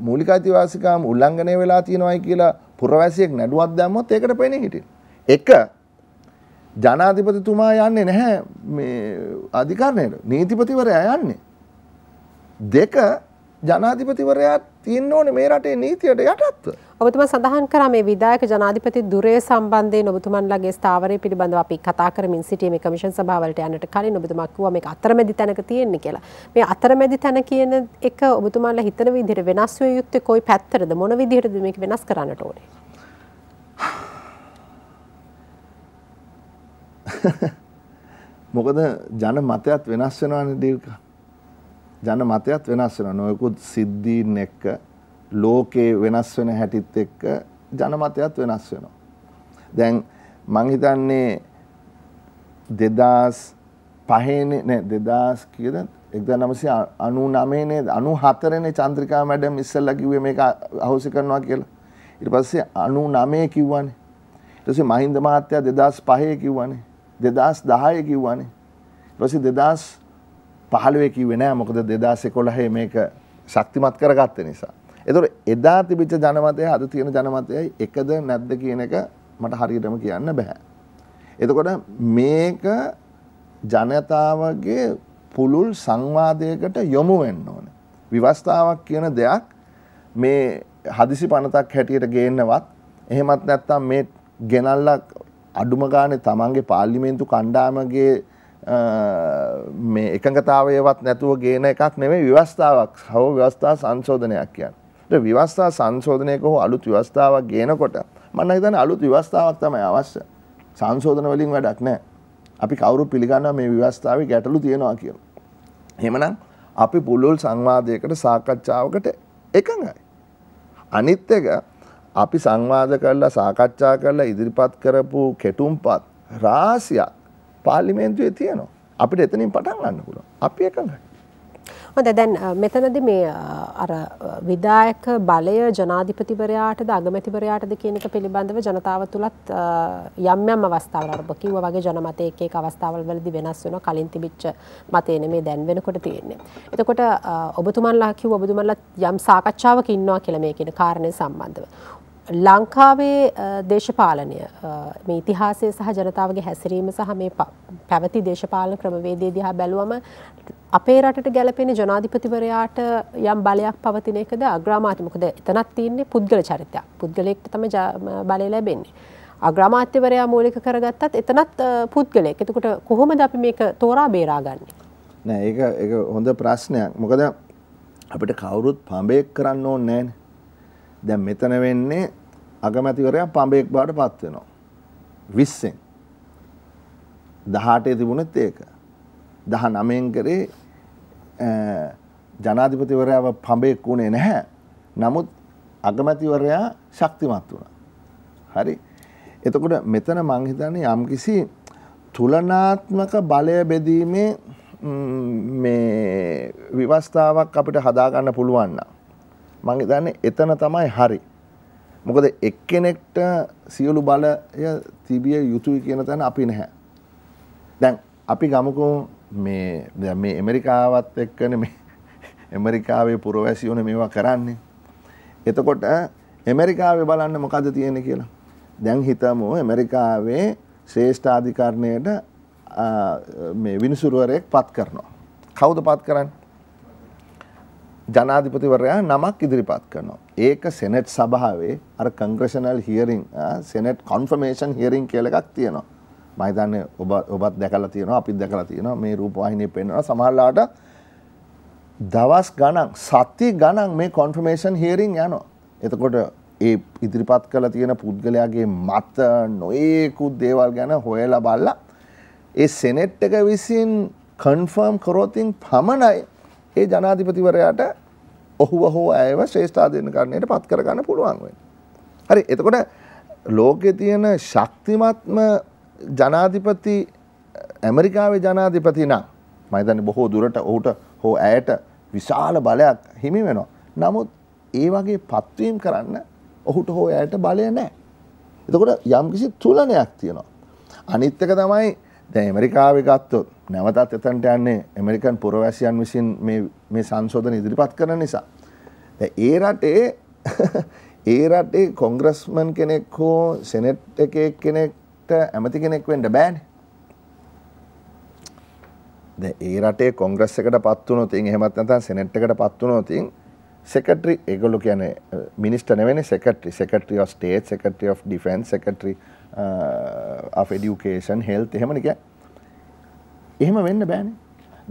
මූලික අයිතිවාසිකම් උල්ලංඝනය වෙලා තියෙනවයි කියලා පුරවැසියෙක් නැඩුවත් දැම්මොත් ඒකට පෙනී හිටින්. එක ජනාධිපතිතුමා යන්නේ නැහැ මේ අධිකරණයට නීතිපතිවරයා යන්නේ. දෙක ජනාධිපතිවරයා තියෙන්න ඕනේ මේ රටේ නීතියට යටත්ව. ඔබතුමා සඳහන් කරා මේ විධායක ජනාධිපති ධුරය සම්බන්ධයෙන් ඔබතුමන්ලගේ ස්ථාවරය පිළිබඳව අපි කතා කරමින් සිටියේ මේ කමිෂන් සභාවලට යන්නට කලින් ඔබතුමා කිව්වා මේක අතරමැදි තැනක තියෙන්නේ කියලා. මේ අතරමැදි තැන කියන එක ඔබතුමාලා හිතන විදිහට වෙනස් වෙ යුත්තේ කොයි පැත්තටද මොන විදිහටද මේක වෙනස් කරන්නට ඕනේ? මොකද ජන මතයත් වෙනස් වෙනවානේ දීර්ඝ. ජන මතයත් වෙනස් වෙනවා. නොයෙකුත් සිද්ධීන් එක්ක ලෝකේ වෙනස් වෙන හැටිත් එක්ක ජන මතයත් වෙනස් වෙනවා. දැන් මං හිතන්නේ 2005 නේ නෑ 2000 කීයද 1999 නේද 94 නේ චන්ද්‍රිකා මැඩම් ඉස්සෙල්ලා කිව්වේ මේක අහෝසි කරනවා කියලා. ඊට පස්සේ 99 කිව්වනේ. ඊට පස්සේ මහින්ද මහත්තයා 2005 කිව්වනේ. දෙදස් දහය කිව්වානේ පසි දෙදස් පහළුවේ කිවේ නෑ මොකද දෙදස් එකොළහේ මේක ශක්තිමත් කරගත්ත නිසා. එතුර එදා තිබිච්ච ජනමතය අද තියෙන ජනමතයයි එකද නැද්ද කියන එක මට හරියටම කියන්න බැහැ. එතකොට මේක ජනතාවගේ පුළුල් සංවාදයකට යොමු වෙන්න ඕන. විවස්ථාවක් කියන දෙයක් මේ හදිසි පනතක් හැටියට ගේන්නවත් එහෙමත් නැත්තම් මේ ගෙනල්ලක් අඩුම ගානේ තමන්ගේ පාර්ලිමේන්තු කණ්ඩායමගේ මේ එකඟතාවයවත් නැතුව ගේන එකක් නෙමෙයි ව්‍යවස්ථාවක් හෝ ව්‍යවස්ථා සංශෝධනයක් කියන්නේ. ව්‍යවස්ථා සංශෝධනයක හෝ අලුත් ව්‍යවස්ථාවක් ගේනකොට මම හිතන්නේ අලුත් ව්‍යවස්ථාවක් තමයි අවශ්‍ය. සංශෝධන වලින් වැඩක් නැහැ. අපි කවුරුත් පිළිගන්නවා මේ ව්‍යවස්ථාවේ ගැටලු තියෙනවා කියලා. එහෙමනම් අපි පුළුල් සංවාදයකට සාකච්ඡාවකට එකඟයි. අනිත් එක අපි සංවාද කරලා සාකච්ඡා කරලා ඉදිරිපත් කරපු කෙටුම්පත් රාසියක් පාර්ලිමේන්තුවේ තියෙනවා. අපිට එතනින් පටන් ගන්න පුළුවන්. අපි එකඟයි. හොඳ දැන් මෙතනද මේ අර විදායක බලය ජනාධිපතිවරයාටද අගමැතිවරයාටද කියන එක පිළිබඳව ජනතාව තුළත් යම් යම් අවස්ථාවල අර කිව්වා වගේ ජනමත එක එක අවස්ථාවල් වලදී වෙනස් වෙනවා කලින් තිබිච්ච මතය නෙමේ දැන් වෙනකොට තියෙන්නේ. එතකොට ඔබතුමන්ලා කිව්ව ඔබතුමන්ලා යම් සාකච්ඡාවක් ඉන්නවා කියලා මේ කියන කාරණේ සම්බන්ධව. ලංකාවේ දේශපාලනය මේ ඉතිහාසය සහ ජනතාවගේ හැසිරීම සහ මේ පැවති දේශපාලන ක්‍රමවේදය දිහා බැලුවම අපේ රටට ගැලපෙන ජනාධිපතිවරයාට යම් බලයක් පවතින එකද අග්‍රාමාත්‍ය මොකද එතනක් තියෙන්නේ පුද්ගල චරිතයක් පුද්ගලයෙක්ට තමයි බලය ලැබෙන්නේ අග්‍රාමාත්‍යවරයා මූලික කරගත්තත් එතනත් පුද්ගලයෙක් එතකොට කොහොමද අපි මේක තෝරා බේරා ගන්නේ නෑ ඒක ඒක හොඳ ප්‍රශ්නයක් මොකද අපිට කවුරුත් පඹයක් කරන්න ඕනේ නෑනේ දැන් මෙතන වෙන්නේ අගමැතිවරයා පඹයෙක් බවට පත් වෙනවා. විස්සෙන්. දහටේ තිබුණෙත් ඒක. දහ නමයෙන් කරේ ජනාධිපතිවරයාව පඹයෙක් වුණේ නැහැ. නමුත් අගමැතිවරයා ශක්තිමත් වුණා. හරි. එතකොට මෙතන මං හිතන්නේ යම්කිසි තුලනාත්මක බලය බෙදීමේ මේ විවස්ථාවක් අපිට හදාගන්න පුළුවන් නම් මං හිතන්නේ එතන තමයි හරි. මොකද එක්කෙනෙක්ට සියලු බලය තිබිය යුතුයි කියන තැන අපි නැහැ. දැන් අපි ගමකෝ මේ මේ එමරිකාවත් එක්කන මේ එමරිකාවේ පුරවැසියන මේවා කරන්නේ. එතකොට එමරිකාවේ බලන්න මොකද තියෙන කියලා. දැන් හිතමු එමරිකාවේ ශ්‍රේෂ්ඨාධිකරණයට විනිසුරුවරයෙක් පත් කරනවා. කවුද පත් කරන්න ජනාධිපතිවරයා නමක් ඉදිරිපත් කරනවා. ඒක සෙනෙට් සභාවේ අර කංග්‍රෂනල් හියරිං සෙනෙට් කොන්ෆර්මේෂන් හියරිං කියලා එකක් තියෙනවා. මම හිතන්නේ ඔබ ඔබත් දැකලා තියෙනවා අපිත් දැකලා තියෙනවා මේ රූපවාහිනියේ පෙන්වනවා සමහරලාට දවස් ගණන් සති ගණන් මේ කොන්ෆර්මේෂන් හියරිං යනවා. එතකොට ඒ ඉදිරිපත් කරලා තියෙන පුද්ගලයාගේ මත නොයේකුත් දේවල් ගැන හොයලා බලලා ඒ සෙනෙට් එක විසින් කන්ෆර්ම් කරොතින් පමණයි ඒ ජනාධිපතිවරයාට ඔහුව හෝ ඇයව ශ්‍රේෂ්ඨාධයන කරණයට පත් කරගන්න පුළුවන් වෙන. හරි එතකොට ලෝකෙ තියෙන ශක්තිමත්ම ජනාධිපති ඇමරිකාවේ ජනාධිපති නම් මයිතන බොහෝ දුරට ඔහුට හෝ ඇයට විශාල බලයක් හිමි වෙනවා. නමුත් ඒ වගේ පත්වීම් කරන්න ඔහුට හෝ ඇයට බලය නෑ. එතකොට යම්කිසි තුලනයක් තියෙනවා. අනිත්තක තමයි දැ ඇමරිකාව ගත්තොත් නැවතත් එතන්ට යන්නේ ඇමරිකන් පුරවැසියන් විසින් මේ සංශෝධන ඉදිරිපත් කරන නිසා. ඒ රටේ ඒ රටේ කොංග්‍රස්මන් කෙනෙක් හෝ සෙනෙට් එකක් කෙනෙක්ට ඇමති කෙනෙක් වෙන්ඩ බෑන් ඒ රටේ කොංග්‍රස් එකට පත්වනොතින් හෙමත් නත සෙනෙට් එකට පත්වනොතින් සෙකටරි එගොලු කියන මිනිස්ට නෙවෙන සෙකටරි සෙකටරි ෝ ස්ටේට් සෙකටරි ෝ ඩිෆන් සෙකටරි අෆෙඩියුකේෂන් හෙල්ත් එහෙමනික එහෙම වෙන්න බෑන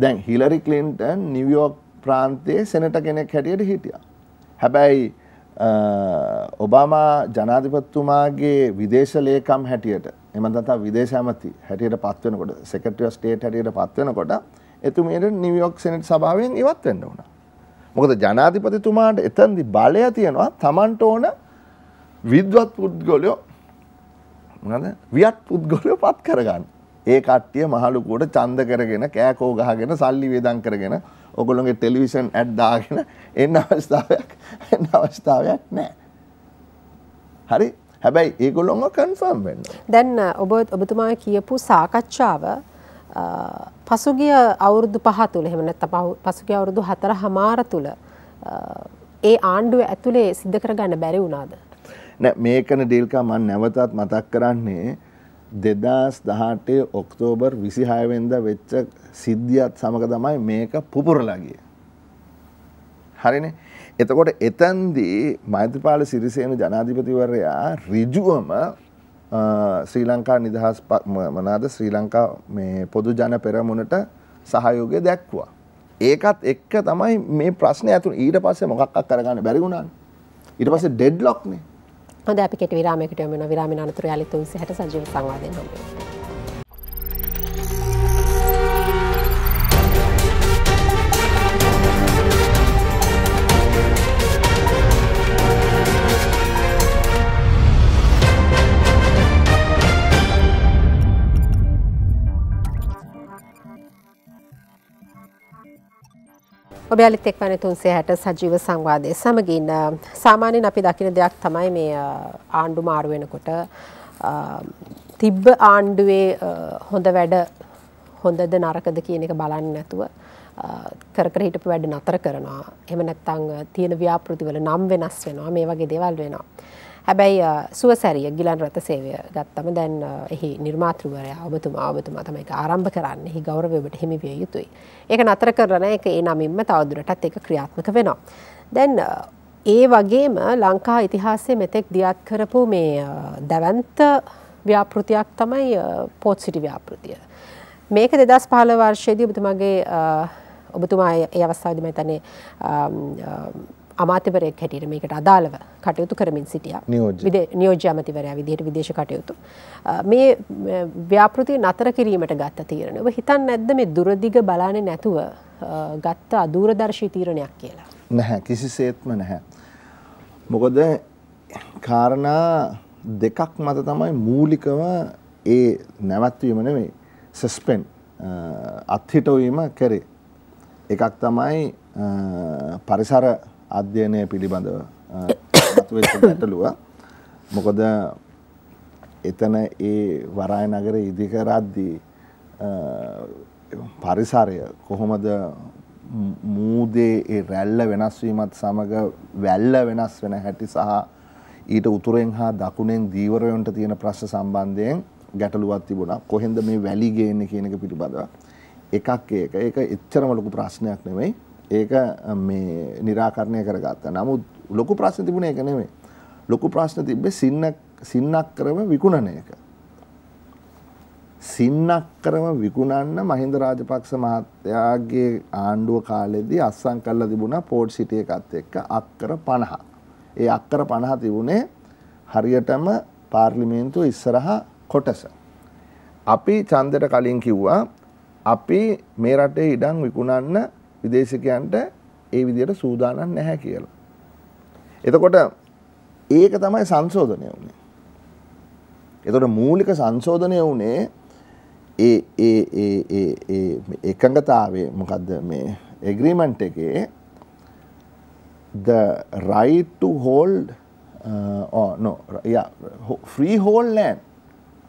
දැන් හිලරි කලින්ටන් නිවියෝක් ප්‍රාන්තයේ සෙනට කෙනෙක් හැටියට හිටිය හැබැයි uh, ඔබාමා ජනාධිපත්තුමාගේ විදේශ ලේකම් හැටියට එම තතා විදේශමති හැටියට පත්වෙනකොට සෙකටිය ස්ටේට් හැටියට පත්වෙනකොට එතුමට නිවියෝක් සෙනට සභාවෙන් ඉවත් වෙන්න වුණා මොකද ජනාධිපතිතුමාට එතන්දි බලය තියෙනවා තමන්ට ඕන විද්වත් පුද්ගොලයෝ මොනද වියත් පුද්ගොලය පත් කරගන්න. ඒ කට්ටිය මහලුකුවට චන්ද කරගෙන කෑකෝ ගහගෙන සල්ලි වේදන් කරගෙන ඔගොල්ලොන්ගේ ටෙලිවිෂන් ඇඩ් දාගෙන එන්න අවස්ථාවයක් එන්න අවස්ථාවයක් නෑ. හරි හැබැයි ඒගොල්ලොන්ව කන්ෆර්ම් වෙන්න. දැන් ඔබ ඔබතුමා කියපු සාකච්ඡාව පසුගිය අවුරුදු පහ තුළ එහෙම නැත්නම් පසුගිය අවුරුදු හතර හමාර තුළ ඒ ආණ්ඩුව ඇතුලේ සිද්ධ කරගන්න බැරි වුණාද? නෑ මේකන ඩිල්කා මන් නැවතත් මතක් කරන්නේ දෙදස් දහටේ ඔක්තෝබර් විසිහයවෙන්ද වෙච්ච සිද්ධියත් සමඟ තමයි මේක පුපුරලගිය. හරිනේ එතකොට එතන්දී මෛත්‍රපාල සිරිසයන ජනාධිපතිවරයා රිජුවම ශ්‍රී ලංකා නිදහස් මනාද ශ්‍රී ලංකා මේ පොදු ජන පෙරමුණට සහයෝගය දැක්වා. ඒකත් එක්ක තමයි මේ ප්‍රශ්නය ඇතුන් ඊට පස්සේ මොකක් කරගන්න බැරිගුණන් ඉට පස්සේ ඩෙඩ් ලොක්නේ හොඳ අපි කෙට විරාමයකට යොමු වෙනවා විරාමයේ අනතුරු යාලි 360 සජීව සංවාදයෙන් හම්බ වෙනවා ඔබයාලිත් එක්වන තුන්සේ හැට සජීව සංවාදය සමගින් සාමාන්‍යයෙන් අපි දකින දෙයක් තමයි මේ ආණ්ඩු මාරුවෙනකොට තිබ්බ ආණ්ඩුවේ හොඳ වැඩ හොඳද නරකද කියන එක බලන්න නැතුව කරකර හිටපු වැඩ නතර කරනවා එහෙම නැත්නම් තියෙන ව්‍යාපෘතිවල නම් වෙනස් වෙනවා මේ වගේ දේවල් වෙනවා හැබැයි සුවසැරිය ගිලන් රථ සේවය ගත්තම දැන් එහි නිර්මාතෘවරයා ඔබතුමා ඔබතුමා තමයි ඒක ආරම්භ කරන්න. එහි ගෞරවය ඔබට හිමි විය යුතුයි. ඒක නතර කරන එක ඒ නමින්ම තවදුරටත් ඒක ක්‍රියාත්මක වෙනවා. දැන් ඒ වගේම ලංකා ඉතිහාසයේ මෙතෙක් දියත් කරපු මේ දැවන්ත ව්‍යාපෘතියක් තමයි පොත් සිටි ව්‍යාපෘතිය. මේක දෙදස් පහළ වර්ෂයේදී ඔබතුමාගේ ඔබතුමා ඒ අවස්ථාවේදී මම හිතන්නේ අමාත්‍යවරයෙක් හැටියට මේකට අදාළව කටයුතු කරමින් සිටියා. නියෝජ්‍ය ඇමතිවරයා විදිහට විදේශ කටයුතු. මේ ව්‍යාපෘති නතර කිරීමට ගත්ත තීරණය. ඔබ හිතන්නේ නැද්ද මේ දුරදිග බලන්නේ නැතුව ගත්ත අදූරදර්ශී තීරණයක් කියලා? නැහැ කිසිසේත්ම නැහැ. මොකද කාරණා දෙකක් මත තමයි මූලිකව ඒ නැවැත්වීම නෙවෙයි සස්පෙන් අත්හිටවීම කරේ. එකක් තමයි පරිසර අධ්‍යයනය පිළිබඳව මතුවෙච්ච ගැටලුව. මොකද එතන ඒ වරාය නගරේ ඉදිකරද්දී පරිසරය කොහොමද මූදේ ඒ රැල්ල වෙනස් වීමත් සමග වැල්ල වෙනස් වෙන හැටි සහ ඊට උතුරෙන් හා දකුණෙන් දීවරයන්ට තියෙන ප්‍රශ්න සම්බන්ධයෙන් ගැටලුවක් තිබුණා. කොහෙන්ද මේ වැලි ගේන්නේ කියන එක පිළිබඳව. එකක් ඒක ඒක එච්චරම ලොකු ප්‍රශ්නයක් නෙමෙයි. ඒක මේ නිරාකරණය කරගත්ත නමුත් ලොකු ප්‍රශ්න තිබුණ එක නෙමේ ලොකු ප්‍රශ්න තිබ්බේ සින්න සින්නක් කරම විකුණන එක සින්නක් කරම විකුණන්න මහින්ද රාජපක්ෂ මහත්තයාගේ ආණ්ඩුව කාලෙදී අස්සං කල්ලා තිබුණා පෝට් සිටිය එකත් එක්ක අක්කර පණහ ඒ අක්කර පණහ තිබුණේ හරියටම පාර්ලිමේන්තුව ඉස්සරහා කොටස අපි චන්දට කලින් කිව්වා අපි මේ රටේ ඉඩම් විකුණන්න විදේශකයන්ට ඒ විදියට සූදානම් නැහැ කියලා. එතකොට ඒක තමයි සංශෝධනය වුණේ. එතකොට මූලික සංශෝධනය වුණේ ඒ ඒ ඒ ඒ ඒ එකඟතාවයේ මොකද්ද මේ agreement එකේ the right to hold uh, or no yeah freehold land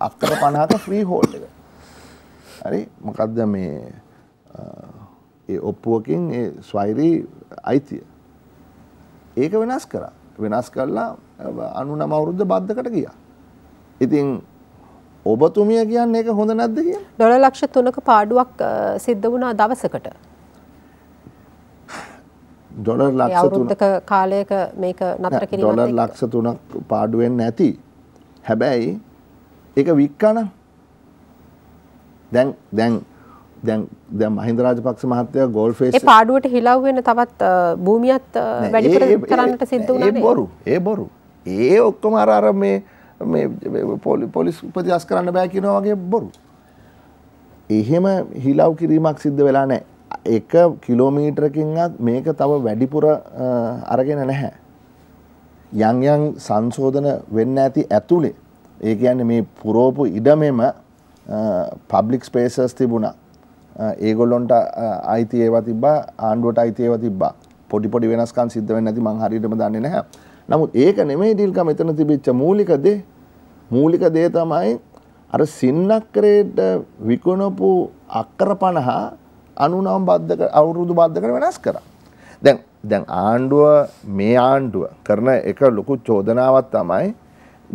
අක්කර 50ක freehold එක. හරි මොකද්ද මේ uh, ඒ ඔප්පුවකින් ඒ ස්වෛරී අයිතිය. ඒක වෙනස් කරා. වෙනස් කළා අනුනම අවුරුද්ද බද්ධකට ගියා. ඉතින් ඔබතුමිය කියන්නේ ඒක හොඳ නැද්ද කියලා? ඩොලර් ලක්ෂ 3ක පාඩුවක් සිද්ධ වුණා දවසකට. ඩොලර් ලක්ෂ 3ක කාලයක මේක නතර කිරීමත් ඩොලර් ලක්ෂ 3ක් පාඩු වෙන්නේ නැති. හැබැයි ඒක වික්කන දැන් දැන් දැන් දැන් මහින්ද රාජපක්ෂ මහත්තයා ගෝල් ෆේස් ඒ පාඩුවට හිලව් වෙන තවත් භූමියත් වැඩිපුර කරන්නට සිද්ධ වුණා නේද? ඒ බොරු. ඒ බොරු. ඒ ඔක්කොම අර අර මේ මේ පොලිස් ප්‍රතිස් කරන්න බෑ කියනවා වගේ බොරු. එහෙම හිලව් කිරීමක් සිද්ධ වෙලා නැහැ. එක කිලෝමීටරකින්වත් මේක තව වැඩිපුර අරගෙන නැහැ. යම් යම් සංශෝධන වෙන්න ඇති ඇතුලේ ඒ කියන්නේ මේ පුරෝපු ඉඩමෙම පබ්ලික් ස්පේසස් තිබුණා ඒගොල්ලොන්ට අයිති ඒවා තිබ්බා ආණ්ඩුවට අයිති ඒවා තිබ්බා පොඩි පොඩි වෙනස්කම් සිද්ධ වෙන්නේ නැති මං හරියටම දන්නේ නැහැ. නමුත් ඒක නෙමෙයි ඩීල්කා මෙතන තිබිච්ච මූලික දේ මූලික දේ තමයි අර සින්නක්කරේට විකුණපු අක්කර 50 අනුනම් බද්ධ අවුරුදු බද්ධ කර වෙනස් කරා. දැන් දැන් ආණ්ඩුව මේ ආණ්ඩුව කරන එක ලොකු චෝදනාවක් තමයි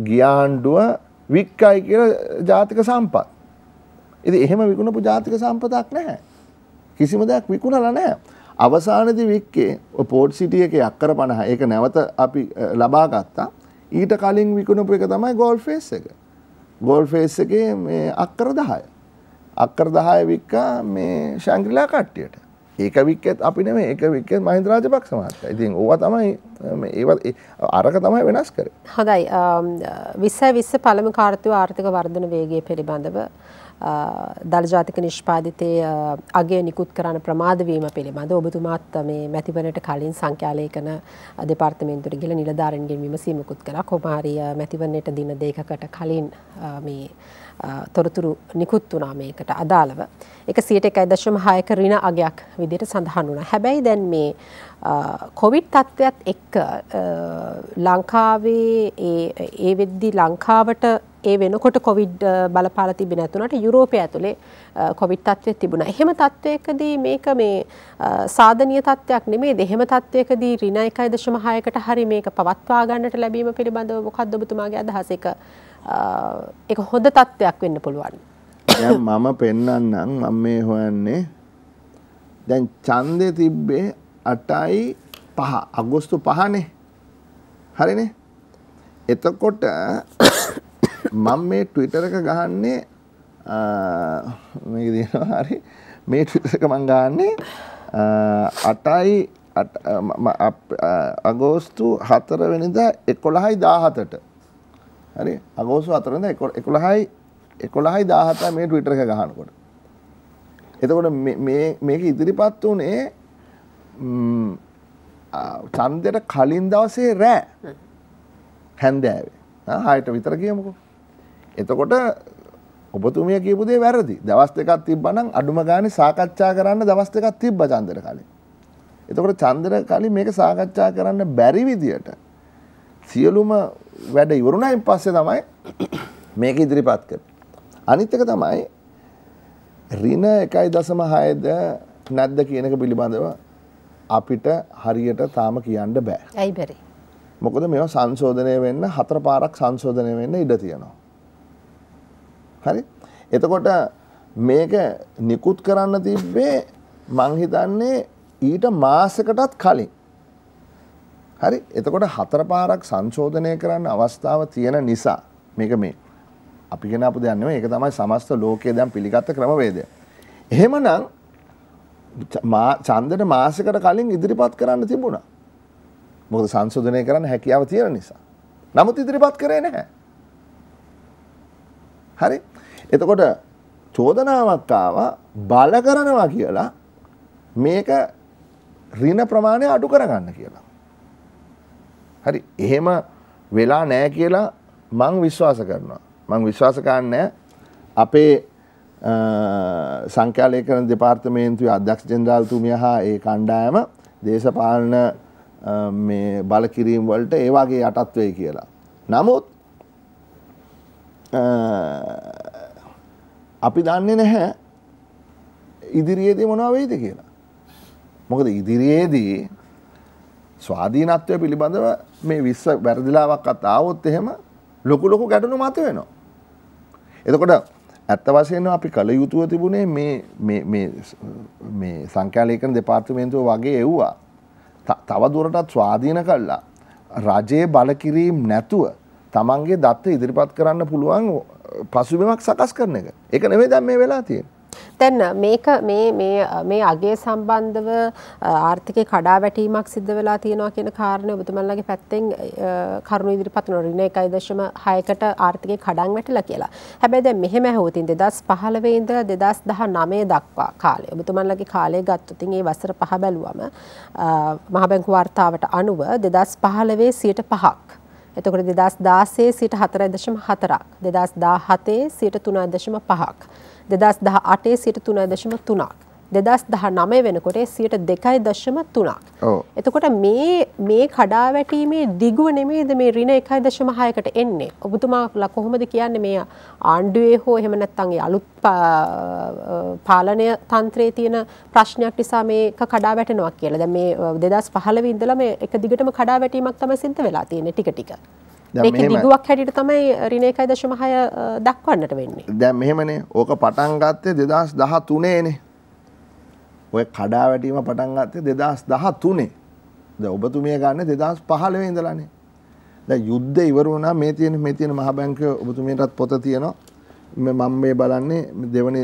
ගිය ආණ්ඩුව වික්කයි කියලා ජාතික සම්පත්. ඉතින් එහෙම විකුණපු ජාතික සම්පතක් නැහැ. කිසිම දෙයක් විකුණලා නැහැ. අවසානයේදී වික්කේ ඔය පෝට් සිටි එකේ අක්කර 50 ඒක නැවත අපි ලබා ගත්තා. ඊට කලින් විකුණපු එක තමයි ගෝල් ෆේස් එක. ගෝල් ෆේස් එකේ මේ අක්කර 10. අක්කර 10 වික්කා මේ ශාංග්‍රීලා කට්ටියට. ඒක වික්කෙත් අපි නෙමෙයි ඒක වික්කෙත් මහින්ද රාජපක්ෂ මහත්තයා. ඉතින් ඕවා තමයි ඒවත් අරක තමයි වෙනස් කරේ. හොඳයි. 20 20 පළමු කාර්තුව ආර්ථික වර්ධන වේගය පිළිබඳව දළජාතික නිෂ්පාධිතය අගේ නිකුත් කරන ප්‍රමාදවීම පිළිබඳ ඔබතුමාත් මේ මැතිවනට කලින් සංඛ්‍යාලයකන දෙපාර්තමේන්තුට ගිල නිලධාරන්ගෙන් විමසීමකුත් කළ කොමාරිය මැතිවන්නට දින දෙකකට කලින් මේ තොරතුරු නිකුත් වුණා මේකට අදාළව. එක සියට එකයි දශම හායක රිණ අගයක් විදිහට සඳහන් වුණා. හැබැයි දැන් මේ කොවිඩ් තත්ත්වයත් එක්ක ලංකාවේ ඒ වෙද්දි ලංකාවට ඒ වෙනකොට කොවිඩ් බලපාලා තිබෙන ඇතුණට යුරෝපය ඇතුලේ කොවිඩ් තත්ත්වය තිබුණා. එහෙම තත්ත්වයකදී මේක මේ සාධනීය තත්ත්වයක් නෙමෙයි. එහෙම තත්ත්වයකදී ඍණ 1.6කට හරි මේක පවත්වා ගන්නට ලැබීම පිළිබඳව මොකක්ද ඔබතුමාගේ අදහස? ඒක එක හොඳ තත්ත්වයක් වෙන්න පුළුවන්. මම පෙන්නන්නම් මම මේ හොයන්නේ දැන් ඡන්දේ තිබ්බේ 8යි 5 අගෝස්තු 5නේ. හරිනේ? එතකොට මම මේ Twitter එක ගහන්නේ මේක දිනවා හරි මේ Twitter එක මම ගහන්නේ 8යි අගෝස්තු 4 වෙනිදා 11යි 17ට හරි අගෝස්තු අතරද එකොළහයි එකොළහයි දාහතා මේ ටවිට එක ගහනකොට. එතකොට මේක ඉදිරිපත් වනේ චන්දයට කලින් දවසේ රෑ හැන්දෑවේ හයට විතර කියමුකු. එතකොට ඔබතුමිය කියපුදේ වැරදි දවස් දෙකක් තිබ්බනම් අඩුම ගානේ සාකච්ඡා කරන්න දවස් දෙකක් තිබ්බ චන්දර කලින්. එතකොට චන්දර කලින් මේක සාකච්ඡා කරන්න බැරි විදියට සියලුම වැඩ ඉවරුණයින් පස්සේ තමයි මේක ඉදිරිපත් කර. අනිත් එක තමයි රින එකයි දසම හයද නැද්ද කියනක පිළිබඳව අපිට හරියට තාම කියන්න බෑ. ඇයිබැරි. මොකද මෙවා සංශෝධනය වෙන්න හතර පාරක් සංශෝධනය වෙන්න ඉඩ තියෙනවා. හරි එතකොට මේක නිකුත් කරන්න තිබ්බේ මංහිතන්නේ ඊට මාසකටත් කලින් හරි එතකොට හතර පාරක් සංශෝධනය කරන්න අවස්ථාව තියෙන නිසා මේක මේ අපි කෙනපු දන්නව ඒක තමයි සමස්ත ලෝකයේ දැන් පිළිගත්ත ක්‍රමවේදය. එහෙමනම් චන්දට මාසකට කලින් ඉදිරිපත් කරන්න තිබුණා. මොකද සංශෝධනය කරන්න හැකියාව තියෙන නිසා. නමුත් ඉදිරිපත් කරේ නැහැ. හරි. එතකොට චෝදනාවක් ආවා බල කරනවා කියලා මේක ඍණ ප්‍රමාණය අඩු කරගන්න කියලා. හරි එහෙම වෙලා නෑ කියලා මං විශ්වාස කරනවා. මං විශ්වාසකාන්න අපේ සංඛ්‍යාලය කරන දෙපාර්තමේන්තුව අධ්‍යක්ෂ ජෙන්දරාල්තුමිය හා ඒ කණ්ඩායම දේශපාලන බලකිරීම් වලට ඒවාගේ යටත්වය කියලා. නමුත් අපි දන්නේ නැහැ ඉදිරියේදී මොනවවෙයිද කියලා. මොකද ඉදිරියේදී ස්වාධීනත්වය පිළිබඳව මේ විස්ස වැරදිලාවක්ත් ආවොත් එහෙම ලොකු ලොකු ගැටනු මත වෙනවා. එතකොට ඇත්ත වශයෙන් අපි කළ යුතුව තිබුණේ මේ සංඛ්‍යාලේකන දෙපාර්තිමේන්තුව වගේ එව්වා. තව දුරටත් ස්වාධීන කල්ලා. රජයේ බලකිරීම් නැතුව තමන්ගේ දත්ත ඉදිරිපත් කරන්න පුළුවන් පසුබිමක් සකස් කරන එක. එක නෙවෙයි දැන් මේ වෙලා තියෙන්නේ. දැන් මේක මේ මේ මේ අගේ සම්බන්ධව ආර්ථිකේ කඩා වැටීමක් සිද්ධ වෙලා තියෙනවා කියන කාරණය ඔබතුමන්ලගේ පැත්තෙන් කරුණු ඉදිරිපත් වෙනවා ඍණ 1.6කට ආර්ථිකේ කඩන් වැටිලා කියලා. හැබැයි දැන් මෙහෙම ඇහුවොත් 2015 ඉඳලා 2019 දක්වා කාලේ ඔබතුමන්ලගේ කාලය ගත්තොත් මේ වසර පහ බැලුවම මහ බැංකු වාර්තාවට අනුව 2015 5%ක් එතකොට 2016 සිට 4.4ක් 2017 සිට 3.5ක් දෙදස් දහ අටේ සිට තුනයි දශම තුනක්. දෙදස් දහ නමය වෙනකොට සියට දෙකයි දශම තුනක්. එතකොට මේ කඩා වැටීමේ දිගුව නෙමේද මේ රින එකයි දශම හයකට එන්නේ. ඔබතුමා ලකොහොමද කියන්න මේ ආණ්ඩුවේ හෝ හෙමනැත්තන්ගේ අලුත් පාලනය තන්ත්‍රයේ තියෙන ප්‍රශ්නයක් නිසා මේක කඩා වැටනවා කියලා. දැන් මේ 2015 ඉඳලා මේ එක දිගටම කඩා වැටීමක් තමයි සිද්ධ වෙලා තියෙන්නේ ටික ටික. ඒක දිගුවක් හැටියට තමයි රිනේකයි දශමහය දක්වන්නට වෙන්නේ දැන් මෙහෙමනේ ඕක පටන් ගත්තේ දෙදස් දහ තුනේනේ ඔය කඩා වැටීම පටන් ගත්තේ දෙදස් දහ තුනේ ද ඔබතුමිය ගන්න දෙදස් පහළවේ ඉඳලානේ ද යුද්ධ ඉවරුණා මේ තියෙන මේ තියෙන මහ බැංකය ඔබතුමියටත් පොත තියෙනවා මම මේ බලන්නේ දෙවනි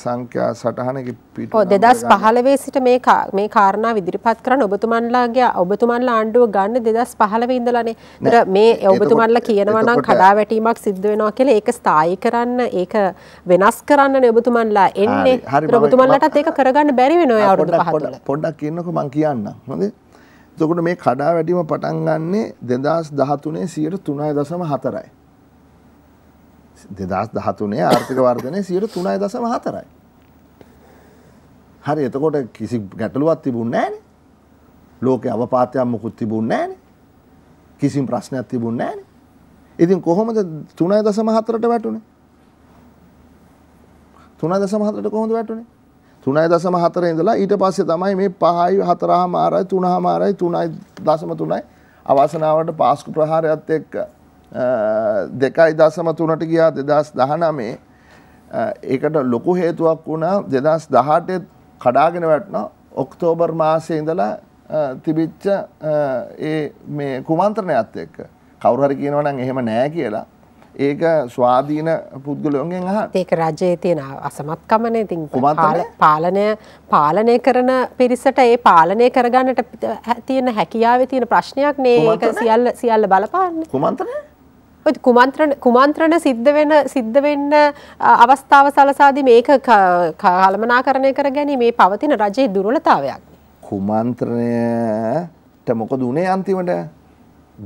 සංඛ්‍යා සටහනක පිට දෙදස් පහලවේ සිට මේ මේ කාරණා විදිරිපත් කරන්න ඔබතුමන්ලාගේ ඔබතුමන්ලා ආණ්ඩුව ගන්න දෙදස් පහලව ඉඳලනේ මේ ඔබතුමන්ලා කියනවනම් කඩා වැටීමක් සිද්ධ වෙනවා කියලා ඒක ස්ථායි කරන්න ඒක වෙනස් කරන්න ඔබතුමන්ලා එන්නේ ඔබතුමන්ලටත් ඒක කරගන්න බැරි වෙනවා අවුරුදු පහ තුළ පොඩ්ඩක් කියන්නකෝ මං කියන්න හොඳේ එතකොට මේ කඩා වැටීම පටන් ගන්නේ 2013 3.4යි දෙදස් දහතුනේ ආර්ථික වර්ධනය සියට තුනයි දසම හතරයි. හරි එතකොට කිසි ගැටලුවත් තිබුණ නෑන ලෝක අවපාතයක් මොකුත් තිබුණ නෑන කිසිම් ප්‍රශ්නයක් තිබුණ නෑන ඉතින් කොහොමද තුනයි දසම හතරට වැටුනේ තුනයි දසම හතරට කොහොමද වැටුනේ තුනයි දසම හතර ඉඳලා ඊට පස්සේ තමයි මේ පහයි හතරහා මාරයි තුනහා මාරයි තුනයි දසම තුනයි අවසනාවට පාස්කු ප්‍රහාරයත් එක්ක දෙකයි දසම තුනට ගියා දෙදස් දහනමේ ඒකට ලොකු හේතුවක් වුණා දෙදස් දහටත් කඩාගෙන වැටන ඔක්තෝබර් මාසය ඉඳලා තිබිච්ච ඒ මේ කුමන්ත්‍රණයත් එක්ක කවුරහරි කියනවනම් එහෙම නෑ කියලා ඒක ස්වාධීන පුද්ගලයන්ගෙන් අහ ඒක රජයේ තියෙන අසමත්කමන ඉතින් පාලනය පාලනය කරන පිරිසට ඒ පාලනය කරගන්නට තියෙන හැකියාවේ තියෙන ප්‍රශ්නයක් නේ ඒක සියල්ල සියල්ල බලපාන්නේ කුමන්ත්‍රණය කුමන්ත්‍රණ කුමන්ත්‍රණ සිද්ධ වෙන සිද්ධ වෙන්න අවස්ථාව සලසාදී මේක කළමනාකරණය කර ගැනීම මේ පවතින රජයේ දුර්වලතාවයක්. කුමන්ත්‍රණයට මොකද උනේ අන්තිමට?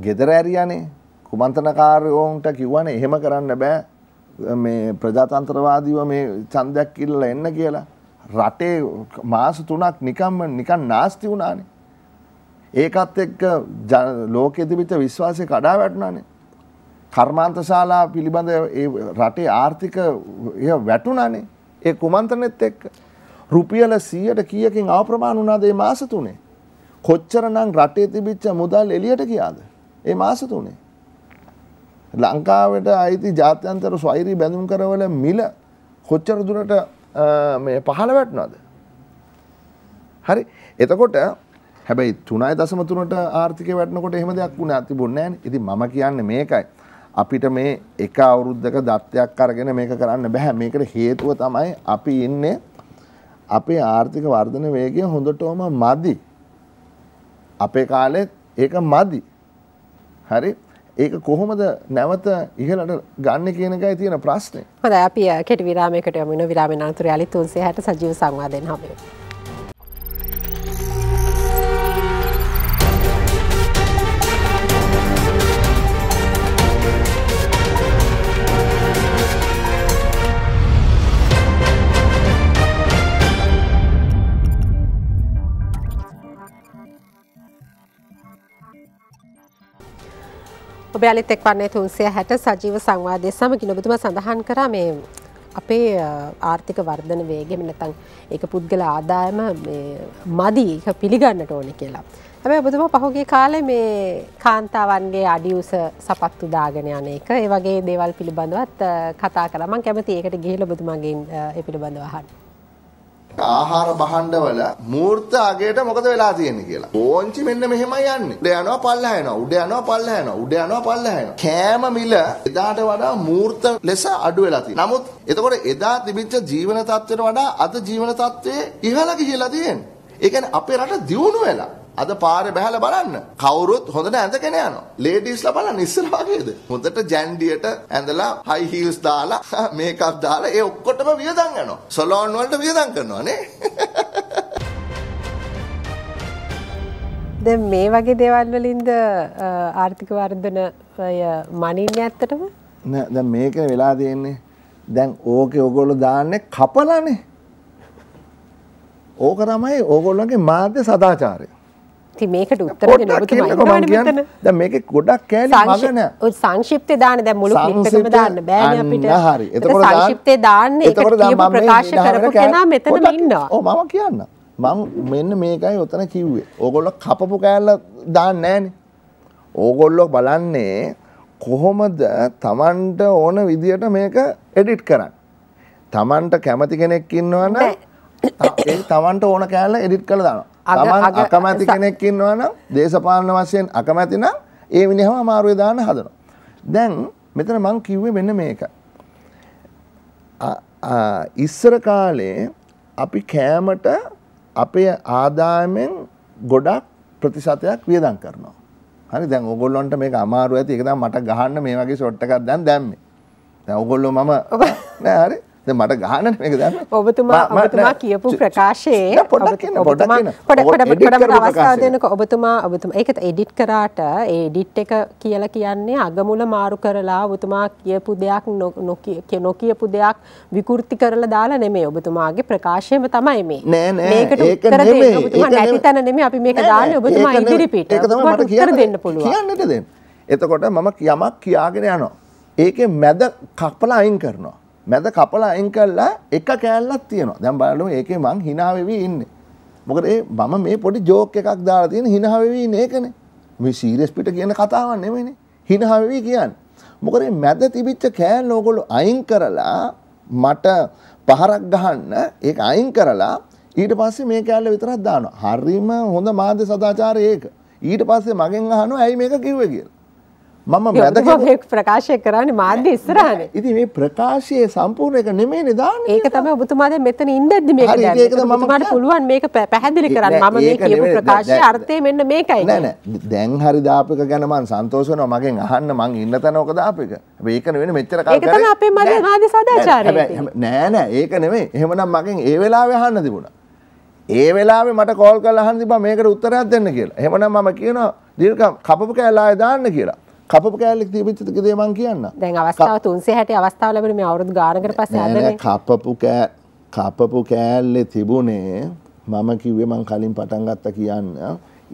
gedara ඇරියානේ. කුමන්ත්‍රණකාරයෝන්ට කිව්වනේ එහෙම කරන්න බෑ මේ ප්‍රජාතන්ත්‍රවාදීව මේ ඡන්දයක් ඉල්ලලා එන්න කියලා. රටේ මාස 3ක් නිකම්ම නිකන් නාස්ති වුණානේ. ඒකත් එක්ක ලෝකෙ තිබිච්ච විශ්වාසය කඩා වැටුණානේ. කර්මාන්ත ශාලා පිළිබඳ රටේ ආර්ථික වැටුණනේ ඒ කුමන්ත්‍රනෙත් එක්ක. රුපියල සීයට කියකින් ආප්‍රමාණ වුණාදේ මාස තුනේ. කොච්චරනම් රටේ තිබිච්ච මුදල් එලියට කියාද. ඒ මාස තුනේ. ලංකාවට අයිති ජාත්‍යන්තර ස්වෛරී බැඳුම් කරවල මිල කොච්චර දුරට පහළ වැට්නවාද. හරි එතකොට හැබැයි තුනයි දසමතුනට ආර්ථික වැටනකොට එහෙම දෙයක් වුණ ඇතිබුන්නෑ ඉති ම කියන්න මේකයි අපිට මේ එක අවුරුද්දක දත්තයක් අරගෙන මේක කරන්න බැහැ මේකට හේතුව තමයි අපි ඉන්නේ අපේ ආර්ථික වර්ධන වේගය හොඳටම මදි අපේ කාලෙත් ඒක මදි හරි ඒක කොහොමද නැවත ඉහලට ගන්න කියනකයි තියෙන ප්‍රශ්නේ හොඳ අපි කෙටි විරාමයකට යමුන විරාමෙන් අනතුරේ අලි 360 සජීව සංවාදයෙන් හමුවෙමු ඔබ අලිත් එක් වන්නේ තුන්සය හැට සජීව සංවාදය සමගින ඔබතුම සඳහන් කරා මේ අපේ ආර්ථික වර්ධන වේගෙම නැතන් ඒක පුද්ගල ආදායම මදි පිළිගන්නට ඕන කියලා. හැබැයි ඔබතුම පහුගේ කාලේ මේ කාන්තාවන්ගේ අඩියුස සපත්තු දාගෙන යන එක ඒ වගේ දේවල් පිළිබඳවත් කතා කළා. මම කැමතියි ඒකට ගිහිල්ලා ඔබතුමාගෙන් ඒ පිළිබඳව අහන්න. ආහාර භාණ්ඩවල මූර්ත අගයට මොකද වෙලා තියෙන්නේ කියලා. ඕංචි මෙන්න මෙහෙමයි යන්නේ. උඩ යනවා පල්ලහ යනවා. උඩ යනවා පල්ලහ යනවා. උඩ යනවා පල්ලහ යනවා. කෑම මිල එදාට වඩා මූර්ත ලෙස අඩු වෙලා තියෙනවා. නමුත් එතකොට එදා තිබිච්ච ජීවන තත්ත්වයට වඩා අද ජීවන තත්ත්වයේ ඉහළ ගිහිලා තියෙනවා. ඒ කියන්නේ අපේ රට දියුණු වෙලා අද පාරේ බහැලා බලන්න. කවුරුත් හොඳට ඇඳගෙන යනවා. ලේඩීස්ලා බලන්න ඉස්සර වගේද? හොඳට ජැන්ඩියට ඇඳලා හයි හීල්ස් දාලා මේකප් දාලා ඒ ඔක්කොටම වියදම් යනවා. සලෝන් වලට වියදම් කරනවා නේ. දැන් මේ වගේ දේවල් වලින්ද ආර්ථික වර්ධනය මනින්නේ ඇත්තටම? නෑ දැන් මේක වෙලා තියෙන්නේ දැන් ඕකේ ඔයගොල්ලෝ දාන්නේ කපලානේ. ඕක තමයි ඕගොල්ලන්ගේ මාධ්‍ය සදාචාරය. ති මේකට උත්තර න මේක ගොඩක් කෑන සංශිප්තය දාන දැ මුළු දාන්න බෑනට හරි සංශිප්තය දාන්න ප්‍රකාශ කරපු කෙනා මෙතන ඉන්න මම කියන්න මං මෙන්න මේකයි ඔතන කිව්වේ ඕගොල්ල කපපු කෑල්ල දාන්න නෑන ඕගොල්ලො බලන්නේ කොහොමද තමන්ට ඕන විදියට මේක එඩිට් කරන්න තමන්ට කැමති කෙනෙක් ඉන්නවන්න තමන්ට ඕන කෑල්ල එඩිට් කළ දානවා තමන් අකමැති කෙනෙක් ඉන්නවනම් දේශපාලන වශයෙන් අකමැති නම් ඒ විනිහම අමාරුවේ දාන්න හදනවා. දැන් මෙතන මං කිව්වේ මෙන්න මේක. ඉස්සර කාලේ අපි කෑමට අපේ ආදායමෙන් ගොඩක් ප්‍රතිශතයක් වියදම් කරනවා. හරි දැන් ඕගොල්ලොන්ට මේක අමාරු ඇති ඒක තමයි මට ගහන්න මේ වගේ ෂොට් එකක් දැන් දැම්මේ. දැන් ඕගොල්ලෝ මම නෑ හරි දැන් මට ගහන්න මේක දැන් ඔබතුමා ඔබතුමා කියපු ප්‍රකාශයේ පොඩ්ඩක් කියන්න පොඩ්ඩක් කියන්න අවස්ථාව දෙන්නකෝ ඔබතුමා ඔබතුමා ඒක එඩිට් කරාට ඒ එඩිට් එක කියලා කියන්නේ අගමුල මාරු කරලා ඔබතුමා කියපු දෙයක් නොකියපු දෙයක් විකෘති කරලා දාලා නෙමෙයි ඔබතුමාගේ ප්‍රකාශයම තමයි මේ මේකට උත්තර දෙන්න ඔබතුමා නැති තැන නෙමෙයි අපි මේක දාන්නේ ඔබතුමා ඉදිරිපිට ඒක තමයි මට කියන්න දෙන්න පුළුවන් කියන්නට දෙන්න එතකොට මම යමක් කියාගෙන යනවා ඒකේ මැද කපලා අයින් කරනවා මැද කපලා අයින් කළා එක කෑල්ලක් තියෙනවා. දැන් බලමු ඒකේ මං hina වෙවි ඉන්නේ. මොකද ඒ මම මේ පොඩි ජෝක් එකක් දාලා තියෙන hina වෙවි ඉන්නේ ඒකනේ. මේ සීරියස් පිට කියන කතාවක් නෙමෙයිනේ. hina වෙවි කියන්නේ. මොකද මේ මැද තිබිච්ච කෑල්ල ඕගොල්ලෝ අයින් කරලා මට පහරක් ගහන්න ඒක අයින් කරලා ඊට පස්සේ මේ කෑල්ල විතරක් දානවා. හරිම හොඳ මාධ්‍ය සදාචාරය ඒක. ඊට පස්සේ මගෙන් අහනවා ඇයි මේක කිව්වේ කියලා. මම වැදගත් ප්‍රකාශය කරන්නේ මාධ්‍ය ඉස්සරහනේ. ඉතින් මේ ප්‍රකාශයේ සම්පූර්ණ එක නෙමෙයිනේ දාන්නේ. ඒක තමයි ඔබතුමා දැන් මෙතන ඉඳද්දි මේක දැන්. ඔබතුමාට පුළුවන් මේක පැහැදිලි කරන්න. මම මේ කියපු ප්‍රකාශයේ අර්ථය මෙන්න මේකයි. නෑ නෑ. දැන් හරි දාපු එක ගැන මම සන්තෝෂ වෙනවා. මගෙන් අහන්න මං ඉන්න තැන ඔක දාපු එක. හැබැයි ඒක නෙවෙයි මෙච්චර කල් කරේ. ඒක තමයි අපේ මාධ්‍ය මාධ්‍ය සදාචාරය. නෑ නෑ ඒක නෙමෙයි. එහෙමනම් මගෙන් ඒ වෙලාවේ අහන්න තිබුණා. ඒ වෙලාවේ මට කෝල් කරලා අහන්න තිබ්බා මේකට උත්තරයක් දෙන්න කියලා. එහෙමනම් මම කියනවා දීර්ඝ කපපු කෑල්ල ආයෙ දාන්න කියලා. කපපු කෑල්ලෙක් තිබිච්ච දේ මං කියන්න. දැන් අවස්ථාව 360 අවස්ථාව ලැබුණේ මේ අවුරුදු ගානකට පස්සේ අදනේ. කපපු කෑ කපපු කෑල්ලේ තිබුණේ මම කිව්වේ මං කලින් පටන් ගත්තා කියන්න.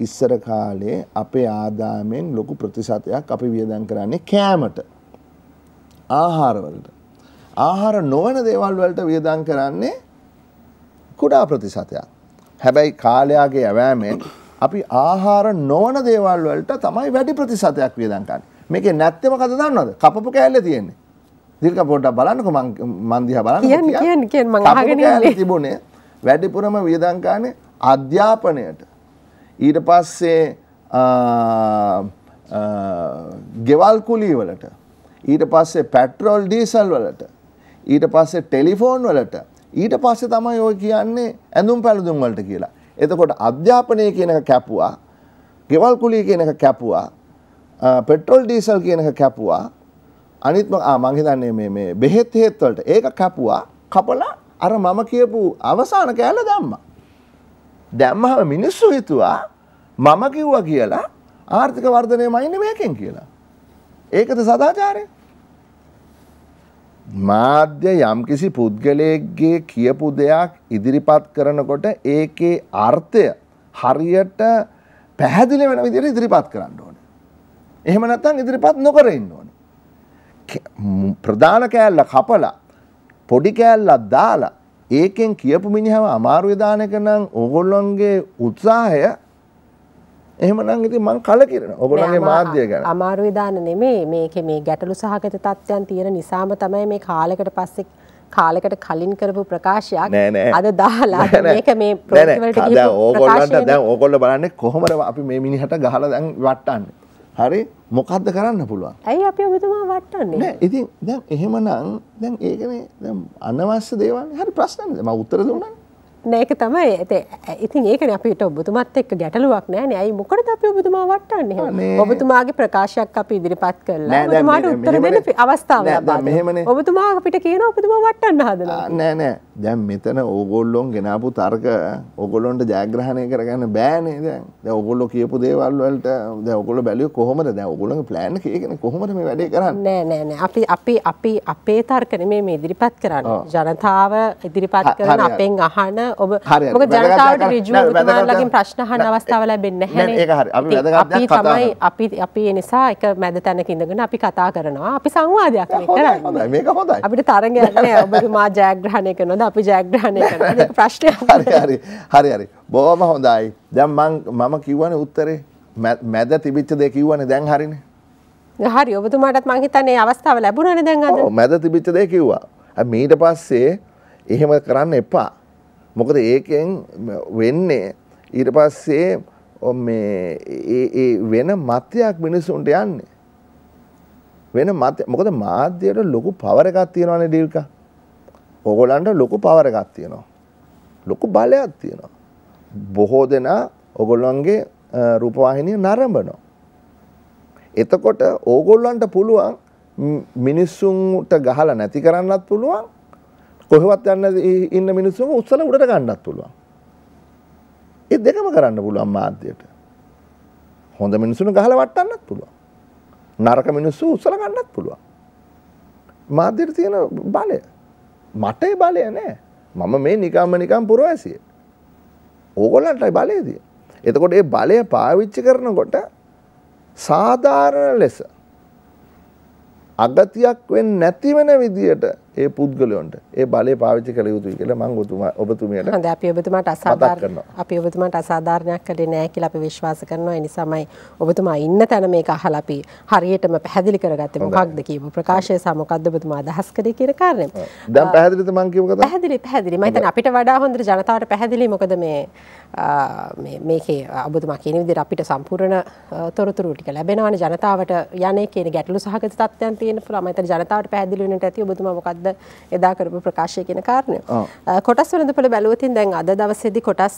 ඉස්සර කාලේ අපේ ආදායමෙන් ලොකු ප්‍රතිශතයක් අපි වියදම් කරන්නේ කෑමට. ආහාරවලට. ආහාර නොවන දේවල් වලට වියදම් කරන්නේ කුඩා ප්‍රතිශතයක්. හැබැයි කාලයාගේ ඇවෑමෙන් අපි ආහාර නොවන දේවල් වලට තමයි වැඩි ප්‍රතිශතයක් වියදම් කරන්නේ. මේකේ නැත්තේ මොකද දන්නවද? කපපු කෑල්ලේ තියෙන්නේ. දීර්ඝ පොඩ්ඩක් බලන්නකෝ මං මං දිහා බලන්න. කියන්න කියන්න කියන්න මං අහගෙන ඉන්නේ. තිබුණේ වැඩිපුරම වියදම් කරන්නේ අධ්‍යාපනයට. ඊට පස්සේ ගෙවල් කුලී වලට ඊට පස්සේ පැට්‍රෝල් ඩීසල් වලට ඊට පස්සේ ටෙලිෆෝන් වලට ඊට පස්සේ තමයි ඔය කියන්නේ ඇඳුම් පැළඳුම් වලට කියලා. එතකොට අධ්‍යාපනය කියන එක කැපුවා ගෙවල් කුලී කියන එක කැපුවා පෙට්‍රෝල් ඩීසල් කියන එක කැපුවා අනිත්ම මංහිතන්නේ මේ බෙහෙත් හේත්වලට ඒක කැපුවා කපලා අර මම කියපු අවසාන කෑල දම්ම දැම්මහම මිනිස්සු හිතුවා මම කිව්වා කියලා ආර්ථික වර්ධනය මයින්න මේකෙන් කියලා ඒකද සදාචාරය මාධ්‍ය යම්කිසි පුද්ගලයෙක්ගේ කියපු දෙයක් ඉදිරිපත් කරනකොට ඒකේ අර්ථය හරියට පැහැදිලි වෙන විදිහට ඉදිරිපත් කරන්න ඕනේ. එහෙම නැත්නම් ඉදිරිපත් නොකර ඉන්න ඕනේ. ප්‍රධාන කෑල්ල කපලා පොඩි කෑල්ලක් දාලා ඒකෙන් කියපු මිනිහව අමාරුවේ දාන එක නම් ඕගොල්ලොන්ගේ උත්සාහය එහෙමනම් ඉතින් මං කලකිරෙනවා. ඔයගොල්ලන්ගේ මාධ්‍ය ගැන. අමාරු විධාන නෙමෙයි මේකේ මේ ගැටලු සහගත තත්ත්වයන් තියෙන නිසාම තමයි මේ කාලයකට පස්සේ කාලෙකට කලින් කරපු ප්‍රකාශයක් අද දාලා මේක මේ ප්‍රවෘත්තිවලට ගිහපු ප්‍රකාශය දැන් ඕගොල්ලෝ බලන්නේ කොහොමද අපි මේ මිනිහට ගහලා දැන් වට්ටන්නේ හරි මොකද්ද කරන්න පුළුවන් ඇයි අපි ඔබතුමා වට්ටන්නේ නෑ ඉතින් දැන් එහෙමනම් දැන් ඒකනේ දැන් අනවශ්‍ය දේවල් හරි ප්‍රශ්න නේද මම උත්තර දුන්නා ඒක තමයි ඇත ඉතින් ඒකන අපිට ඔබතුමත් එක් ගැටලුවක් නෑන ඇයි මොකට අපි ඔබතුමා වටන්නේ ඔබතුමාගේ ප්‍රකාශයක් අපි ඉදිරිපත් කරලා මට උත්තර දෙන අවස්ථාව මෙහමන ඔබතුමා අපිට කියන ඔබතුමා වටන්න හදලා නෑනෑ දැම් මෙතන ඕගොල්ලොන් ගෙනාපු තර්ක ඔගොලොන්ට ජයග්‍රහණය කරගන්න බෑනේ දැන් ද ඔගොල්ලො කියපු දේවල්වලට ඔගොල බැලිය කොහොමද දැ ඔගොලන් ප්ලෑන් කියන කොහොමට මේ වැඩේ කරන්න නෑ නෑන අපි අපි අපි අපේ තර්කන මේ ඉදිරිපත් කරන්න ජනතාව ඉදිරිපත් කරන අපෙන් අහන ඔබ ජනතාවට රිජුවතුමාලගින් ප්‍රශ්නහන් අවස්ථාව ලැබෙන්න හැ අපි තමයි අපි අපි එනිසා එක මැද තැනක ඉඳගෙන අපි කතා කරනවා අපි සංවාධයක් කර අපිට තරගන්න ඔබතුමා ජයග්‍රහණය කරනොද අපි ජයග්‍රහණය කර ප්‍රශ්න හරි හරි බෝම හොඳයි දැම් මම කිව්වන උත්තරේ මැද තිබිච්ච දෙ කිව්වන දැන් හරින හරි ඔබතුමාටත් මංහිතන්නේ අවස්ථාව ලැබුණන දැන් මැද තිබිච්ච දෙ කිව්වා මීට පස්සේ එහෙම කරන්න එපා මොකද ඒකෙන් වෙන්නේ ඊට පස්සේ මේ වෙන මතයක් මිනිස්සුන්ට යන්නේ. වෙන මත මොකද මාධ්‍යයට ලොකු පවර එකක් තියෙනවානේ ඩීල්ක. ඔගොල්ලන්ට ලොකු පවර එකක් තියෙනවා. ලොකු බලයක් තියෙනවා. බොහෝ දෙනා ඔගොල්ලන්ගේ රූපවාහිනිය නරඹනවා. එතකොට ඕගොල්ලන්ට පුළුවන් මිනිස්සුන්ට ගහලා නැති කරන්නත් පුළුවන් කොහෙවත් යන්න ඉන්න මිනිස්සුම උත්සල උඩට ගන්නත් පුළුවන්. ඒ දෙකම කරන්න පුළුවන් මාධ්‍යයට. හොඳ මිනිසුන් ගහලා වට්ටන්නත් පුළුවන්. නරක මිනිස්සු උත්සල ගන්නත් පුළුවන්. මාධ්‍යයට තියෙන බලය මට ඒ බලය නෑ. මම මේ නිකම්ම නිකම් පුරවැසිය. ඕගොල්ලන්ටයි බලය තියෙන්නේ. එතකොට ඒ බලය පාවිච්චි කරනකොට සාධාරණ ලෙස අගතියක් වෙන්නේ නැති වෙන විදියට ඒ පුද්ගලයොන්ට ඒ බලය පාවිච්චි කළ යුතුයි කියලා මම ඔබතුමා ඔබතුමියට හොඳයි අපි ඔබතුමාට අසාධාරණ අපි ඔබතුමාට අසාධාරණයක් කළේ නැහැ කියලා අපි විශ්වාස කරනවා ඒ නිසාමයි ඔබතුමා ඉන්න තැන මේක අහලා අපි හරියටම පැහැදිලි කරගත්තේ මොකක්ද කියපු ප්‍රකාශය සහ මොකක්ද ඔබතුමා අදහස් කළේ කියන කාරණය දැන් පැහැදිලිද මම කියපු කතාව පැහැදිලි පැහැදිලි මම හිතන්නේ අපිට වඩා හොඳට ජනතාවට පැහැදිලි මොකද මේ මේකේ ඔබතුමා කියන විදිහට අපිට සම්පූර්ණ තොරතුරු ටික ලැබෙනවනේ ජනතාවට යන්නේ කියන ගැටලු සහගත තත්ත්වයන් තියෙන පුළුවන් මම හිතන්නේ ජනතාවට පැහැදිලි වෙන්නට ඇති ඔබතුමා මොකක්ද මොකක්ද එදා කරපු ප්‍රකාශය කියන කාරණය. කොටස් වෙළඳපොළ බැලුවතින් දැන් අද දවසේදී කොටස්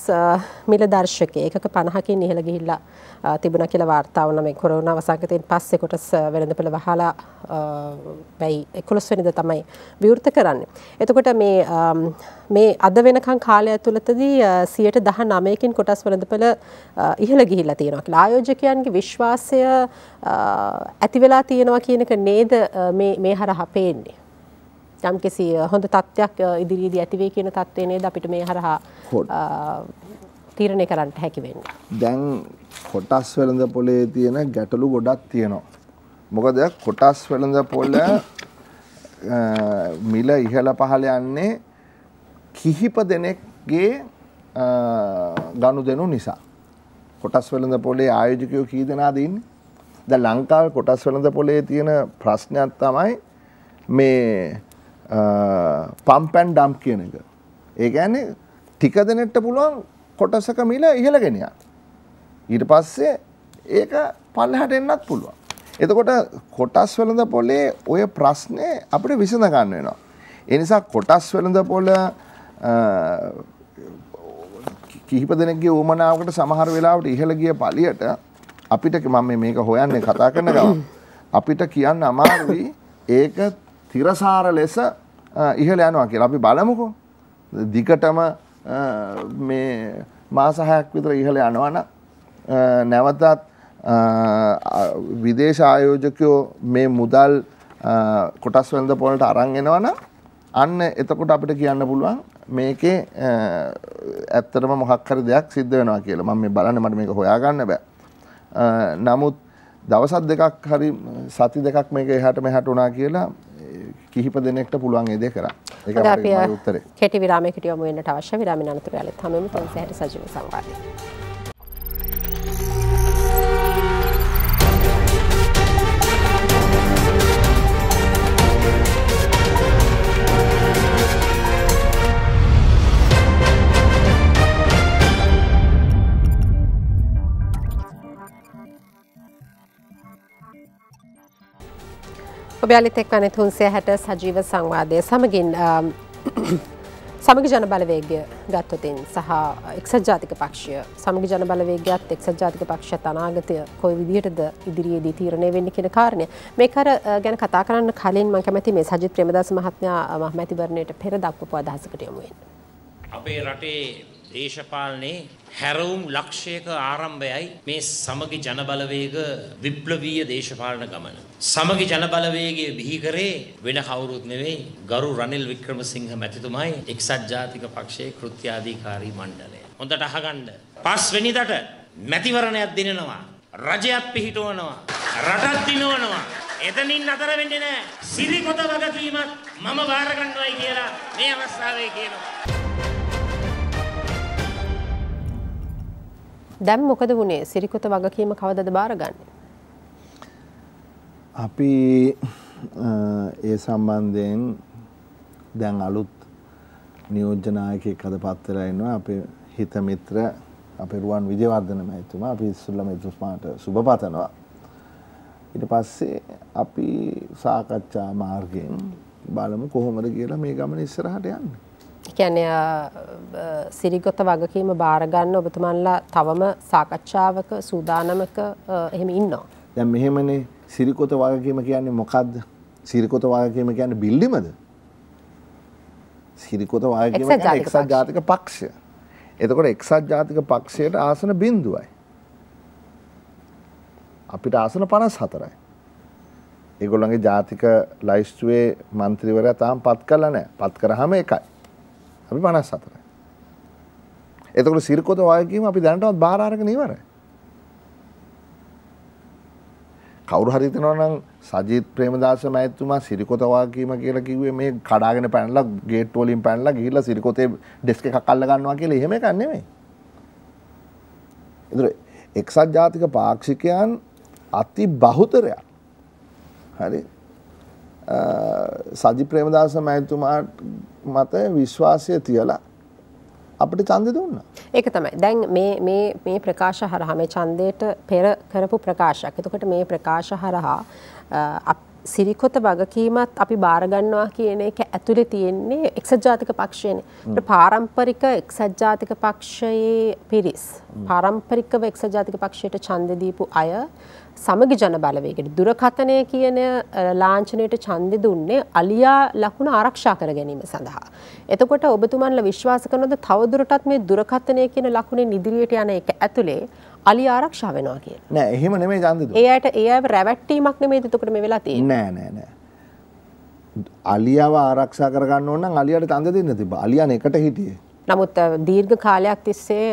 මිල දර්ශකයේ එකක 50කින් ඉහළ ගිහිල්ලා තිබුණා කියලා වාර්තා වුණා මේ කොරෝනා වසංගතයෙන් පස්සේ කොටස් වෙළඳපොළ වහලා වැයි 11 වෙනිදා තමයි විවෘත කරන්නේ. එතකොට මේ මේ අද වෙනකන් කාලය ඇතුළතදී 119කින් කොටස් වෙළඳපොළ ඉහළ ගිහිල්ලා තියෙනවා කියලා. ආයෝජකයන්ගේ විශ්වාසය ඇති වෙලා තියෙනවා කියන එක නේද මේ මේ හරහා පේන්නේ. යම් කිසි හොඳ තත්ත්වයක් ඉදිරියේදී ඇතිවේ කියන තත්ත්වේ නේද අපිට මේ හරහා තීරණය කරන්නට හැකි වෙන්නේ. දැන් කොටස් වෙළඳ පොලේ තියෙන ගැටලු ගොඩක් තියෙනවා. මොකද කොටස් වෙළඳ පොළ මිල ඉහළ පහළ යන්නේ කිහිප දෙනෙක්ගේ ගනුදෙනු නිසා. කොටස් වෙළඳ පොලේ ආයෝජකයෝ කී දෙනාද ඉන්නේ? දැන් ලංකාවේ කොටස් වෙළඳ පොලේ තියෙන ප්‍රශ්නයක් තමයි මේ පම්පැන් ඩම් කියන එක. ඒගැන ටික දෙනෙට්ට පුළුවන් කොටසක මිල ඉහළගෙනයා. ඊට පස්සේ ඒක පල්ලහට එන්නත් පුළුවන්. එතකොට කොටස් වලඳ පොලේ ඔය ප්‍රශ්නය අපට විසඳගන්න වෙනවා. එනිසා කොටස් වලඳ පොල කිහිප දෙනෙක්ගේ ඕමනාවකට සමහර වෙලාවට ඉහළ ගිය පලියට අපිට මම මේක හොයන්නේ කතා කරන ගම අපිට කියන්න අමාරුයි ඒක තිරසාර ලෙස ඉහළ යනවා කියලා අපි බලමුකෝ දිගටම මේ මාසහයක් විතර ඉහළ යනවන නැවතත් විදේශ ආයෝජකයෝ මේ මුදල් කොටස් වෙළඳ පොලට අරන් එනවන අන්න එතකොට අපිට කියන්න පුළුවන් මේකේ ඇත්තටම මොහක් හරි දෙයක් සිද්ධ වෙනවා කියලා මම මේ බලන්න මට මේක හොයාගන්න බෑ නමුත් දවසත් දෙකක් හරි සති දෙකක් මේක එහාට මෙහාට වුණා කියලා කිහිප දෙනෙක්ට පුළුවන් ඒ දේ කරා. ඒක අපේ උත්තරේ. කෙටි විරාමයකට යොමු වෙන්නට අවශ්‍ය විරාමයේ අනතුරු ඇලෙත් හැමෝම තොන්සේ හැට සජීව සංවාදයේ. ඔබ අලිත් එක් වන තුන්සේ හැට සජීව සංවාදය සමගින් සමග ජන බලවේගය ගත්තොතින් සහ එක්සත් ජාතික පක්ෂය සමග ජන බලවේගත් එක්සත් ජාතික පක්ෂ තනාගතය කොයි විදිහටද ඉදිරියේදී තීරණය වෙන්න කියන කාරණය මේකර ගැන කතා කරන්න කලින් මං කැමති මේ සජිත් ප්‍රේමදාස මහත්මයා මහමැතිවරණයට පෙර දක්වපු අදහසකට යොමු වෙන්න. අපේ රටේ දේශපාලනයේ හැරවුම් ලක්ෂයක ආරම්භයයි මේ සමගි ජනබලවේග විප්ලවීය දේශපාලන ගමන. සමගි ජනබලවේගය බිහි කරේ වෙන කවුරුත් නෙවෙයි ගරු රනිල් වික්‍රමසිංහ මැතිතුමයි එක්සත් ජාතික පක්ෂයේ කෘත්‍යාධිකාරී මණ්ඩලය. හොඳට අහගන්න. පස්වෙනිදට මැතිවරණයක් දිනනවා. රජයක් පිහිටවනවා. රටක් දිනවනවා. එතනින් අතර වෙන්නේ නැහැ. සිරිකොත වගකීමක් මම බාර ගන්නවයි කියලා මේ අවස්ථාවේ කියනවා. දැම් මොකද වුණේ සිරිකොත වගකීම කවදද බාරගන්න. අපි ඒ සම්බන්ධයෙන් දැන් අලුත් නියෝජනායකෙක් අද පත්තර ඉන්නවා අපේ හිත මිත්‍ර අපේ රුවන් විජයවර්ධන මැතිතුමා අපි ඉස්සෙල්ලා මැතිතුමාට සුබ පතනවා. ඊට පස්සේ අපි සාකච්ඡා මාර්ගයෙන් බලමු කොහොමද කියලා මේ ගමන ඉස්සරහට යන්නේ. එකැන සිරිගොත වගකීම භාරගන්න ඔබතුමන්ලා තවම සාකච්ඡාවක සූදානමක එහෙම ඉන්නවා. දැන් මෙහෙමනේ සිරිකොත වගකීම කියන්නේ මොකක්ද? සිරිකොත වගකීම කියන්නේ බිල්ඩිමද? සිරිකොත වගකීම කියන්නේ එක්සත් ජාතික පක්ෂය. එතකොට එක්සත් ජාතික පක්ෂයට ආසන බිඳුවයි. අපිට ආසන 54යි. ඒගොල්ලන්ගේ ජාතික ලයිස්තුවේ මන්ත්‍රීවරයා තාම පත් කරලා නැහැ. පත් කරාම එකයි. අපි 54යි. එතකොට සිරකොත වගකීම අපි දැනටමත් බාර අරගෙන ඉවරයි. කවුරු හරි හිතනවා නම් සජිත් ප්‍රේමදාස මහත්මයා සිරිකොත වගකීම කියලා කිව්වේ මේ කඩාගෙන පැනලා ගේට් වලින් පැනලා ගිහිල්ලා සිරිකොතේ ඩෙස්ක් එකක් අල්ල ගන්නවා කියලා එහෙම එකක් නෙමෙයි. ඒතර එක්සත් ජාතික පාක්ෂිකයන් අති බහුතරයක්. හරි සජි ප්‍රේමදාස මැතිතුමා මත විශ්වාසය තියලා අපිට ඡන්දෙ දුන්නා. ඒක තමයි. දැන් මේ මේ මේ ප්‍රකාශ හරහා මේ ඡන්දයට පෙර කරපු ප්‍රකාශයක්. එතකොට මේ ප්‍රකාශ හරහා සිරිකොත වගකීමත් අපි බාරගන්නවා කියන එක ඇතුලේ තියෙන්නේ එක්සත් ජාතික පක්ෂයනේ. පාරම්පරික එක්සත් ජාතික පක්ෂයේ පිරිස්. පාරම්පරිකව එක්සත් ජාතික පක්ෂයට ඡන්දෙ දීපු අය සමගි ජන බලවේගයට දුරකථනය කියන ලාංඡනයට ඡන්දෙ දුන්නේ අලියා ලකුණ ආරක්ෂා කර ගැනීම සඳහා. එතකොට ඔබතුමන්ලා විශ්වාස කරනවද තවදුරටත් මේ දුරකථනය කියන ලකුණෙන් ඉදිරියට යන එක ඇතුලේ අලි ආරක්ෂා වෙනවා කියන. නෑ එහෙම නෙමෙයි ඡන්දෙ දුන්නේ. ඒ අයට ඒ අයව රැවැට්ටීමක් නෙමෙයිද එතකොට මේ වෙලා තියෙන්නේ. නෑ නෑ නෑ. අලියාව ආරක්ෂා කරගන්න ඕන නම් අලියාට ඡන්දෙ දෙන්න තිබ්බා. අලියාන එකට හිටියේ. නමුත් දීර්ඝ කාලයක් තිස්සේ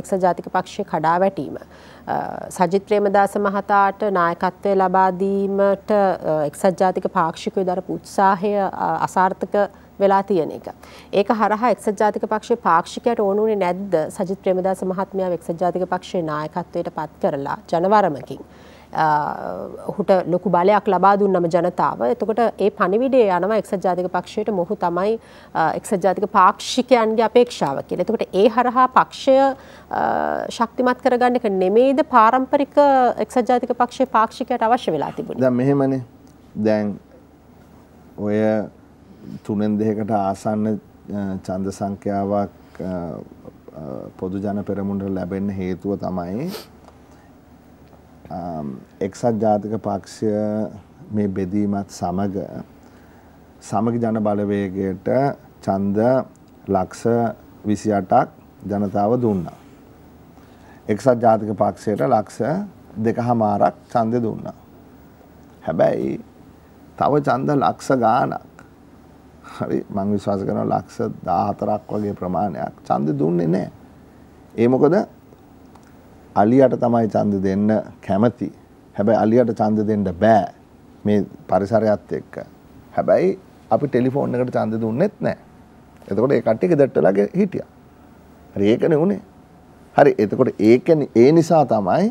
එක්සත් ජාතික පක්ෂයේ කඩා වැටීම සජිත් ප්‍රේමදාස මහතාට නායකත්වය ලබාදීමට එක්සත් ජාතික පාක්ෂිකය දරපු උත්සාහය අසාර්ථක වෙලා තියෙන එක. ඒක හරහා එක්සත් ජාතික පක්ෂයේ පාක්ෂිකයට ඕනුනේ නැද්ද සජිත් ප්‍රේමදාස මහත්මයා එක්සත් ජාතික පක්ෂයේ නායකත්වයට පත් කරලා ජනවරමකින්. ඔහුට ලොකු බලයක් ලබා දුන්නම ජනතාව. එතකොට ඒ පණිවිඩය යනවා එක්සත් ජාතික පක්ෂයට මොහු තමයි එක්සත් ජාතික පාක්ෂිකයන්ගේ අපේක්ෂාව කියලා. එතකොට ඒ හරහා පක්ෂය ශක්තිමත් කරගන්න එක නෙමෙයිද පාරම්පරික එක්සත් ජාතික පක්ෂයේ පාක්ෂිකයට අවශ්‍ය වෙලා තිබුණේ. දැන් මෙහෙමනේ. දැන් ඔය තුනෙන් දෙකකට ආසන්න ඡන්ද සංඛ්‍යාවක් පොදු ජන පෙරමුණට ලැබෙන්න හේතුව තමයි Um, එක්සත් ජාතික පක්ෂය මේ බෙදීමත් සමග සමග ජන බලවේගයට චන්ද ලක්ෂ විසි අටක් ජනතාව දුන්නා. එක්සත් ජාතික පක්ෂයට ලක්ෂ දෙක හමාරක් චන්ද දුන්නා. හැබැයි තව චන්ද ලක්ෂ ගානක් හරි මං විශ්වාස කරන ලක්ෂ දාහතරක් වගේ ප්‍රමාණයක් චන්ද දුන්නේ නෑ. ඒ මොකද අලියට තමයි ඡන්ද දෙන්න කැමති. හැබැයි අලියට ඡන්ද දෙන්න බෑ මේ පරිසරයත් එක්ක. හැබැයි අපි ටෙලිෆෝන් එකට ඡන්ද දුන්නෙත් නෑ. එතකොට ඒ කට්ටිය ගෙදරටලාගේ හිටියා. හරි ඒකනේ උනේ. හරි එතකොට ඒකනේ ඒ නිසා තමයි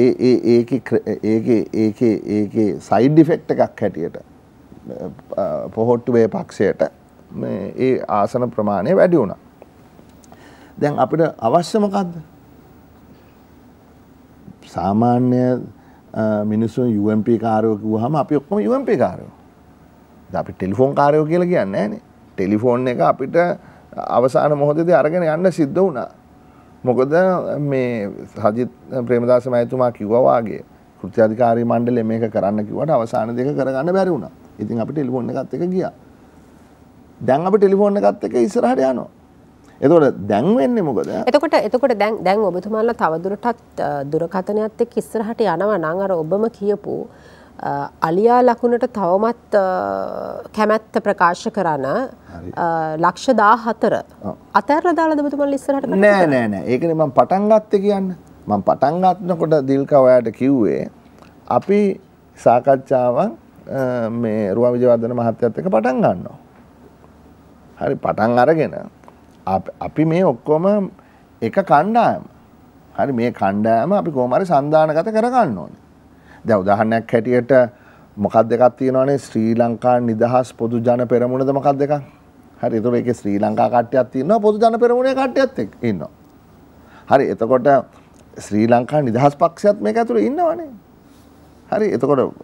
ඒ ඒ ඒකේ ඒකේ ඒකේ ඒකේ සයිඩ් ඉෆෙක්ට් එකක් හැටියට පොහොට්ටුවේ පක්ෂයට මේ ඒ ආසන ප්‍රමාණය වැඩි වුණා. දැන් අපිට අවශ්‍ය මොකද්ද? සාමාන්‍ය මිනිස්සුන් UMP කාරයෝකිව හම අපි ඔක්කොම UMP කාරයෝ අපි ටෙලිෆෝන් කාරයෝ කියල කියන්න න ටෙලිෆෝන් එක අපිට අවසාන මොහොදද අරගෙන යන්න සිද්ධ වුණා මොකද මේ සජිත් ප්‍රේමදාස මැතුමා කිව්වවාගේ කෘතිධාධකාරී මණ්ඩල මේක කරන්න කිවට අවසාන දෙක කරගන්න බැරි වුණා ඉතින් අපි ටෙලිෆෝන් එකත් එක ගිය දැන් අපි ටෙලිෆෝන් එකත් එක ඉස්සරහට යනවා එතකොට දැන් වෙන්නේ මොකද? එතකොට එතකොට දැන් දැන් ඔබතුමාලා තවදුරටත් දුරකථනයත් එක්ක ඉස්සරහට යනවා නම් අර ඔබම කියපු අලියා ලකුණට තවමත් කැමැත්ත ප්‍රකාශ කරන ලක්ෂ 14 අතහැරලා දාලාද ඔබතුමාලා ඉස්සරහට නෑ නෑ නෑ ඒකනේ මම පටන් ගත්තේ කියන්න. මම පටන් ගන්නකොට දිල්කා ඔයාට කිව්වේ අපි සාකච්ඡාවන් මේ රුවා විජයවර්ධන මහත්තයත් එක්ක පටන් ගන්නවා. හරි පටන් අරගෙන අපි මේ ඔක්කොම එක කණ්ඩායම හරි මේ කණ්ඩෑම අපි කෝමරි සන්ධානගත කරගන්න ඕන. දැ උදහන්නයක් හැටියට මොකක් දෙකක් තියෙනවානේ ශ්‍රී ලංකා නිදහස් පොදු ජන පෙරමුණද මොකක් දෙක හරි තුර එක ශ්‍රී ලංකා කට්ටයක් තියන්න පොදු ජන පෙරමුණේ කට්ටයත් එක් ඉන්න. හරි එතකොට ශ්‍රී ලංකා නිදහස් පක්ෂයත් මේ ඇතුළ ඉන්නවනේ. හරි එතකොට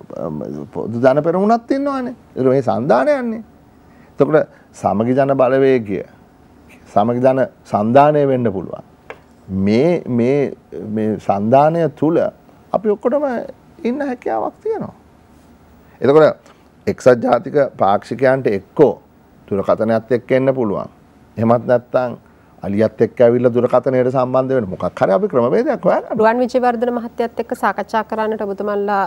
පොදු ජන පෙරමුණත් ඉන්නවානේ එ මේ සන්ධානයන්නේ. එතකොට සමගි ජන බලවේගිය සමගධන සන්ධානය වෙන්න පුළුවන්. මේ සන්ධානය තුළ අපි ඔක්කොටම ඉන්න හැකියාවක් තියෙනවා. එතකොට එක්සත් ජාතික පාක්ෂිකයන්ට එක්කෝ තුර කතනයක්ත් එක්ක එන්න පුළුවන්. එමත් නැත්තං අලියත් එක් ඇවිල්ල දුරකතනයට සම්බන්ධ වෙන මොකක් හරි අපි ක්‍රමවේදයක් හොයන්න. රුවන් විජේවර්ධන මහත්තයත් එක්ක සාකච්ඡා කරන්නට ඔබතුමන්ලා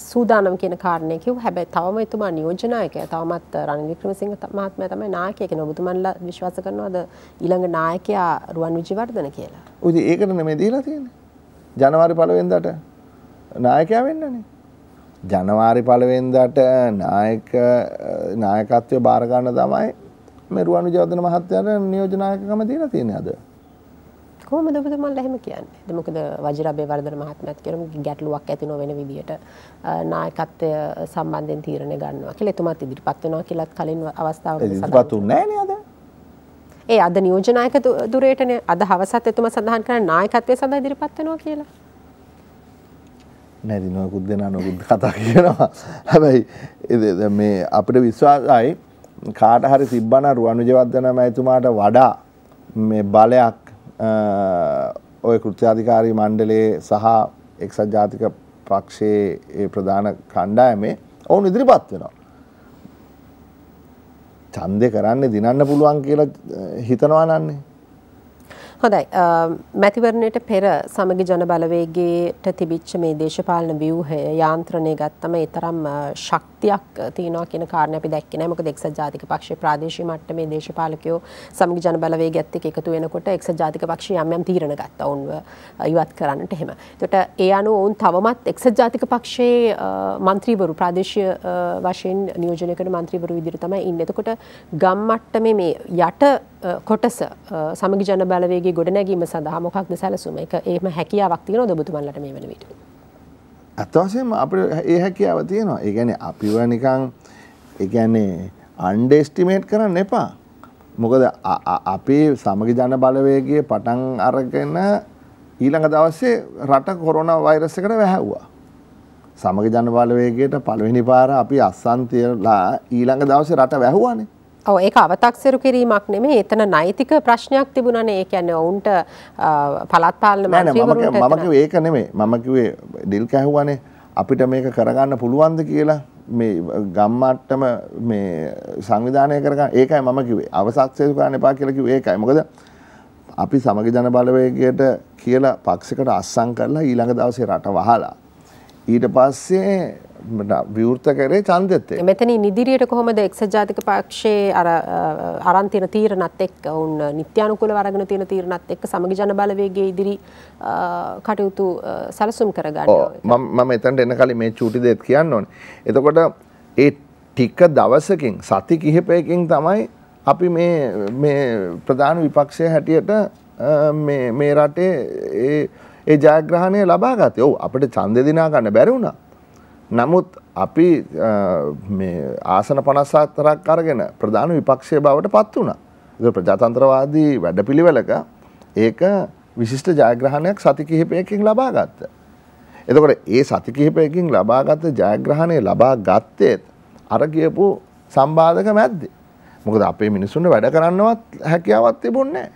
සූදානම් කියන කාරණේ කිව්ව. හැබැයි තවම එතුමා නියෝජනායකයා තවමත් රනිල් වික්‍රමසිංහ මහත්මයා තමයි නායකයා කියන ඔබතුමන්ලා විශ්වාස කරනවද ඊළඟ නායකයා රුවන් විජේවර්ධන කියලා? ඔය ඒකට නෙමෙයි දීලා තියෙන්නේ. ජනවාරි 1 වෙනිදාට නායකයා වෙන්නනේ. ජනවාරි 1 වෙනිදාට නායක නායකත්වය බාර ගන්න තමයි මේ රුවන් විජයවර්ධන මහත්තයාට නියෝජනායකකම දීලා තියෙන්නේ අද. කොහොමද ඔබතුමාලා එහෙම කියන්නේ? ඒද මොකද වජිරාබේ වර්ධන මහත්මයාත් කියනවා ගැටලුවක් ඇති නොවන විදියට නායකත්වය සම්බන්ධයෙන් තීරණය ගන්නවා කියලා. එතුමාත් ඉදිරිපත් වෙනවා කියලාත් කලින් අවස්ථාවක සඳහන්. ඉදිරිපත් උන්නේ නැහැ ඒ අද නියෝජනායක දුරේටනේ අද හවසත් එතුමා සඳහන් කරන නායකත්වය සඳහා ඉදිරිපත් වෙනවා කියලා. නැති නොකුත් දෙනා නොකුත් කතා කියනවා. හැබැයි මේ අපිට විශ්වාසයි කාට හරි තිබ්බන රුවනුජවර්ධන මැතිතුමාට වඩා මේ බලයක් ඔය කෘත්‍යාධිකාරී මණ්ඩලයේ සහ එක්සත් ජාතික පක්ෂයේ ප්‍රධාන කණ්ඩායමේ ඔවුන් ඉදිරිපත් වෙනවා. ඡන්දේ කරන්නේ දිනන්න පුළුවන් කියලා හිතනවා නන්නේ. හොඳයි මැතිවරණයට පෙර සමගි ජන බලවේගයට තිබිච්ච මේ දේශපාලන ව්‍යුහය යාන්ත්‍රණය ගත්තම ඒ තරම් ශක්ති තෘප්තියක් තියෙනවා කියන කාරණේ අපි දැක්කේ නැහැ. මොකද එක්සත් ජාතික පක්ෂයේ ප්‍රාදේශීය මට්ටමේ දේශපාලකයෝ සමග ජනබලවේගයත් එක්ක එකතු වෙනකොට එක්සත් ජාතික පක්ෂය යම් යම් තීරණ ගත්තා උන්ව ඉවත් කරන්නට එහෙම. එතකොට ඒ අනුව උන් තවමත් එක්සත් ජාතික පක්ෂයේ മന്ത്രിවරු ප්‍රාදේශීය වශයෙන් නියෝජනය කරන മന്ത്രിවරු විදිහට තමයි ඉන්නේ. එතකොට ගම් මට්ටමේ මේ යට කොටස සමග ජනබලවේගයේ ගොඩනැගීම සඳහා මොකක්ද සැලසුම? ඒක එහෙම හැකියාවක් තියෙනවද ඔබතුමන්ලට මේ වෙන විට? අත්වශයෙන් අප ඒ හැකියාව තියෙනවා ඒගැන අපිව නිකං එකන්නේ අන්ඩෙස්ටිමේට් කරන්න එපා මොකද අපි සමග ජන බලවේගේ පටන් අරගෙන ඊළඟ දවස්සේ රට කොරන වෛරස්සකට වැහැව්වා සමග ජන බලවේගේට පළවෙනි පාර අපි අස්සන්තියලා ඊළඟ දවසේ රට වැැහවානේ ඔව් ඒක අව탁සිරු කිරීමක් නෙමෙයි එතන නෛතික ප්‍රශ්නයක් තිබුණානේ ඒ කියන්නේ ඔවුන්ට පළාත් පාලන මන්ත්‍රීවරුන්ට මම කිව්වේ ඒක නෙමෙයි මම කිව්වේ ඩිල් කැහුවානේ අපිට මේක කරගන්න පුළුවන්ද කියලා මේ ගම්මට්ටම මේ සංවිධානය කරගන්න ඒකයි මම කිව්වේ අව탁සිරු කරන්න එපා කියලා කිව්වේ ඒකයි මොකද අපි සමගි ජන බලවේගයට කියලා පක්ෂයකට අස්සම් කරලා ඊළඟ දවසේ රට වහලා ඊට පස්සේ විවෘත කරේ චන්දතය මෙතන නිදිරියට කොහොමද එක්ස ජාතික පක්ෂයේ අරන්තින තීරණත් එක් ඔවුන් නිත්‍යානුකුල වරගෙන තියෙන තීරණත් එක් සමග ජනබලවේගේ ඉදිරි කටයුතු සැලසුම් කරගන්න මම එතන්ට එන කලින් මේ චූටි දෙත් කියන්න ඕන එතකොට ඒ ටික්ක දවසකින් සති කිහිපයකින් තමයි අපි මේ ප්‍රධාන විපක්ෂය හැටියට මේ රටේ ඒ ජයග්‍රහණය ලබාගත ඔව අපට චන්දෙදිනා ගන්න බැරවුණා නමුත් අපි ආසන පනස්සාතරක් අරගෙන ප්‍රධාන විපක්ෂය බවට පත් වුණා. ප්‍රජාතන්ත්‍රවාදී වැඩ පිළිවෙලක ඒක විශිෂ්ට ජයග්‍රහණයක් සති කිහිපයකින් ලබා ගත්ත. එතකොට ඒ සති කිහිපයකින් ලබාගත ජයග්‍රහණය ලබා ගත්තේත් අර කියපු සම්බාධක මැද්දේ. මොකද අපේ මිනිස්සුන්ට වැඩ කරන්නවත් හැකියාවක් තිබුණේ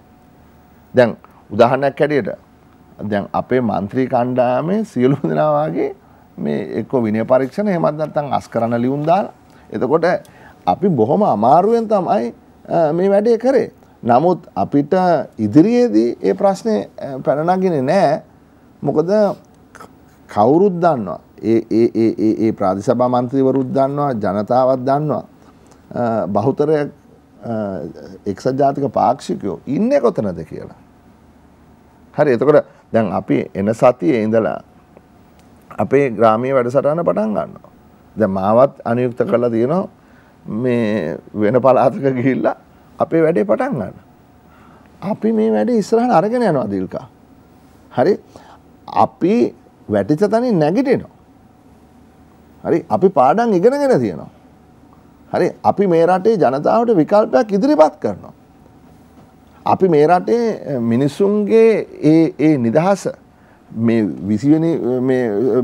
දැන් උදාහරණයක් හැටියට දැන් අපේ മന്ത്രി කණ්ඩායමේ සියලුම දෙනා වාගේ මේ එක්ක විනය පරීක්ෂණ එහෙමත් නැත්නම් අස් කරන්න ලියුම් දාලා එතකොට අපි බොහොම අමාරුවෙන් තමයි මේ වැඩේ කරේ. නමුත් අපිට ඉදිරියේදී ඒ ප්‍රශ්නේ පැන නගින්නේ නැහැ. මොකද කවුරුත් දන්නවා. ඒ ඒ ඒ ඒ ඒ ප්‍රාදේශීය මන්ත්‍රීවරුත් දන්නවා, ජනතාවත් දන්නවා. බහුතරයක් එක්සත් ජාතික පාක්ෂිකයෝ ඉන්නේ කොතනද කියලා. හරි එතකොට දැන් අපි එන සතියේ ඉඳලා අපේ ග්‍රාමීය වැඩසටහන පටන් ගන්නවා. දැන් මාවත් අනුයුක්ත කරලා තියෙනවා මේ වෙන පළාතක ගිහිල්ලා අපේ වැඩේ පටන් ගන්න. අපි මේ වැඩේ ඉස්සරහට අරගෙන යනවා දිල්කා. හරි? අපි වැටිච්ච තනින් නැගිටිනවා. හරි? අපි පාඩම් ඉගෙනගෙන තියෙනවා. හරි? අපි මේ රටේ ජනතාවට විකල්පයක් ඉදිරිපත් කරනවා. අපි මේ රටේ මිනිස්සුන්ගේ ඒ ඒ නිදහස මේ විසිවෙනි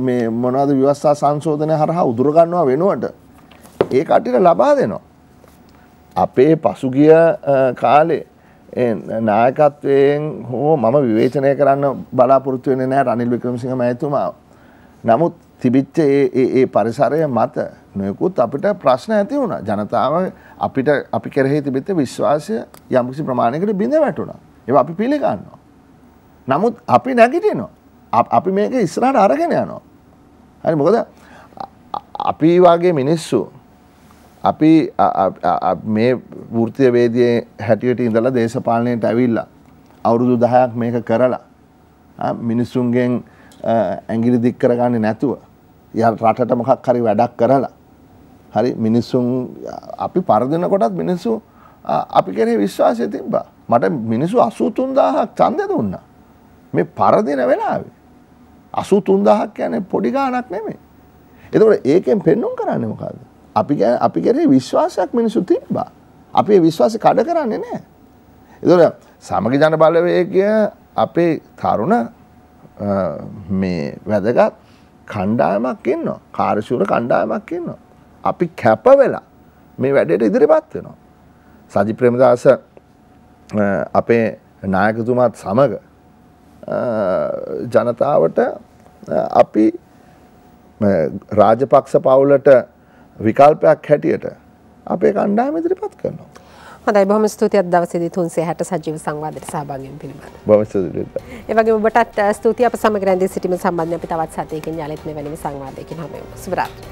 මේ මොනවද ව්‍යවස්ථා සංශෝධනය හරහා උදුරගන්නවා වෙනුවට ඒ කටට ලබා දෙනවා. අපේ පසුගිය කාලේ නායකත්වයෙන් හෝ මම විවේචනය කරන්න බලාපොරත්තු වෙන නෑ රනිල් වික්‍රමසිංහ මැතුමාව. නමුත් තිබිච්ච ඒ පරිසරය මත නොයකුත් අපිට ප්‍රශ්න ඇති වුණ ජනතාව අපිට අපි කෙරෙහි තිබිත විශ්වාසය යම්කිසි ප්‍රමාණයකට බිඳ වැටුණා. ඒ අපි පිළිගන්නවා. නමුත් අපි නැගිටිනවා. අපි මේක ඉස්සරහට අරගෙන යනවා. හරි මොකද අපි වගේ මිනිස්සු අපි මේ වෘතිය වේදයේ හැටියට ඉඳලා දේශපාලනයට ඇවිල්ලා අවුරුදු 10ක් මේක කරලා මිනිස්සුන්ගෙන් ඇඟිලි දික් කරගන්නේ නැතුව රටට මොකක් හරි වැඩක් කරලා හරි මිනිස්සුන් අපි පරදින කොටත් මිනිස්සු අපි කෙරේ විශ්වාසය තිබ්බා මට මිනිස්සු අසූතුන්දාහක් චන්දය දුන්න මේ පරදින වෙලාවේ අසු තුන්දහක් යන පොඩි ගානක් නෙමේ. එතකට ඒකෙන් පෙන්නුම් කරන්න මොකද. අපි අපි කරේ විශ්වාසයක් මිනිසු තිබ්බා. අපේ විශ්වාස කඩ කරන්නේ නෑ. එතට සමග ජන බලවේගය අපේ තරුණ මේ වැදගත් කණ්ඩායමක් ඉන්නවා කාර්ශූර කණ්ඩායමක් ඉන්නවා. අපි කැප වෙලා මේ වැඩට ඉදිරිපත් වෙනවා. සජි ප්‍රමදාස අපේ නායකතුමාත් සමඟ ජනතාවට අපි රාජපක්ෂ පවුලට විකල්පයක් හැටියට අපේ කණ්ඩායම ඉදිරිපත් කරනවා. හොඳයි බොහොම ස්තුතියක් දවසේදී 360 සජීව සංවාදයට සහභාගී වීම පිළිබඳ. බොහොම ස්තුතියි. ඒ වගේම ඔබටත් ස්තුතිය අප සමග රැඳී සිටීම සම්බන්ධයෙන් අපි තවත් සතියකින් යාළුවෙක් මෙවැනිම සංවාදයකින් හමු වෙමු. සුබ රාත්‍රියක්.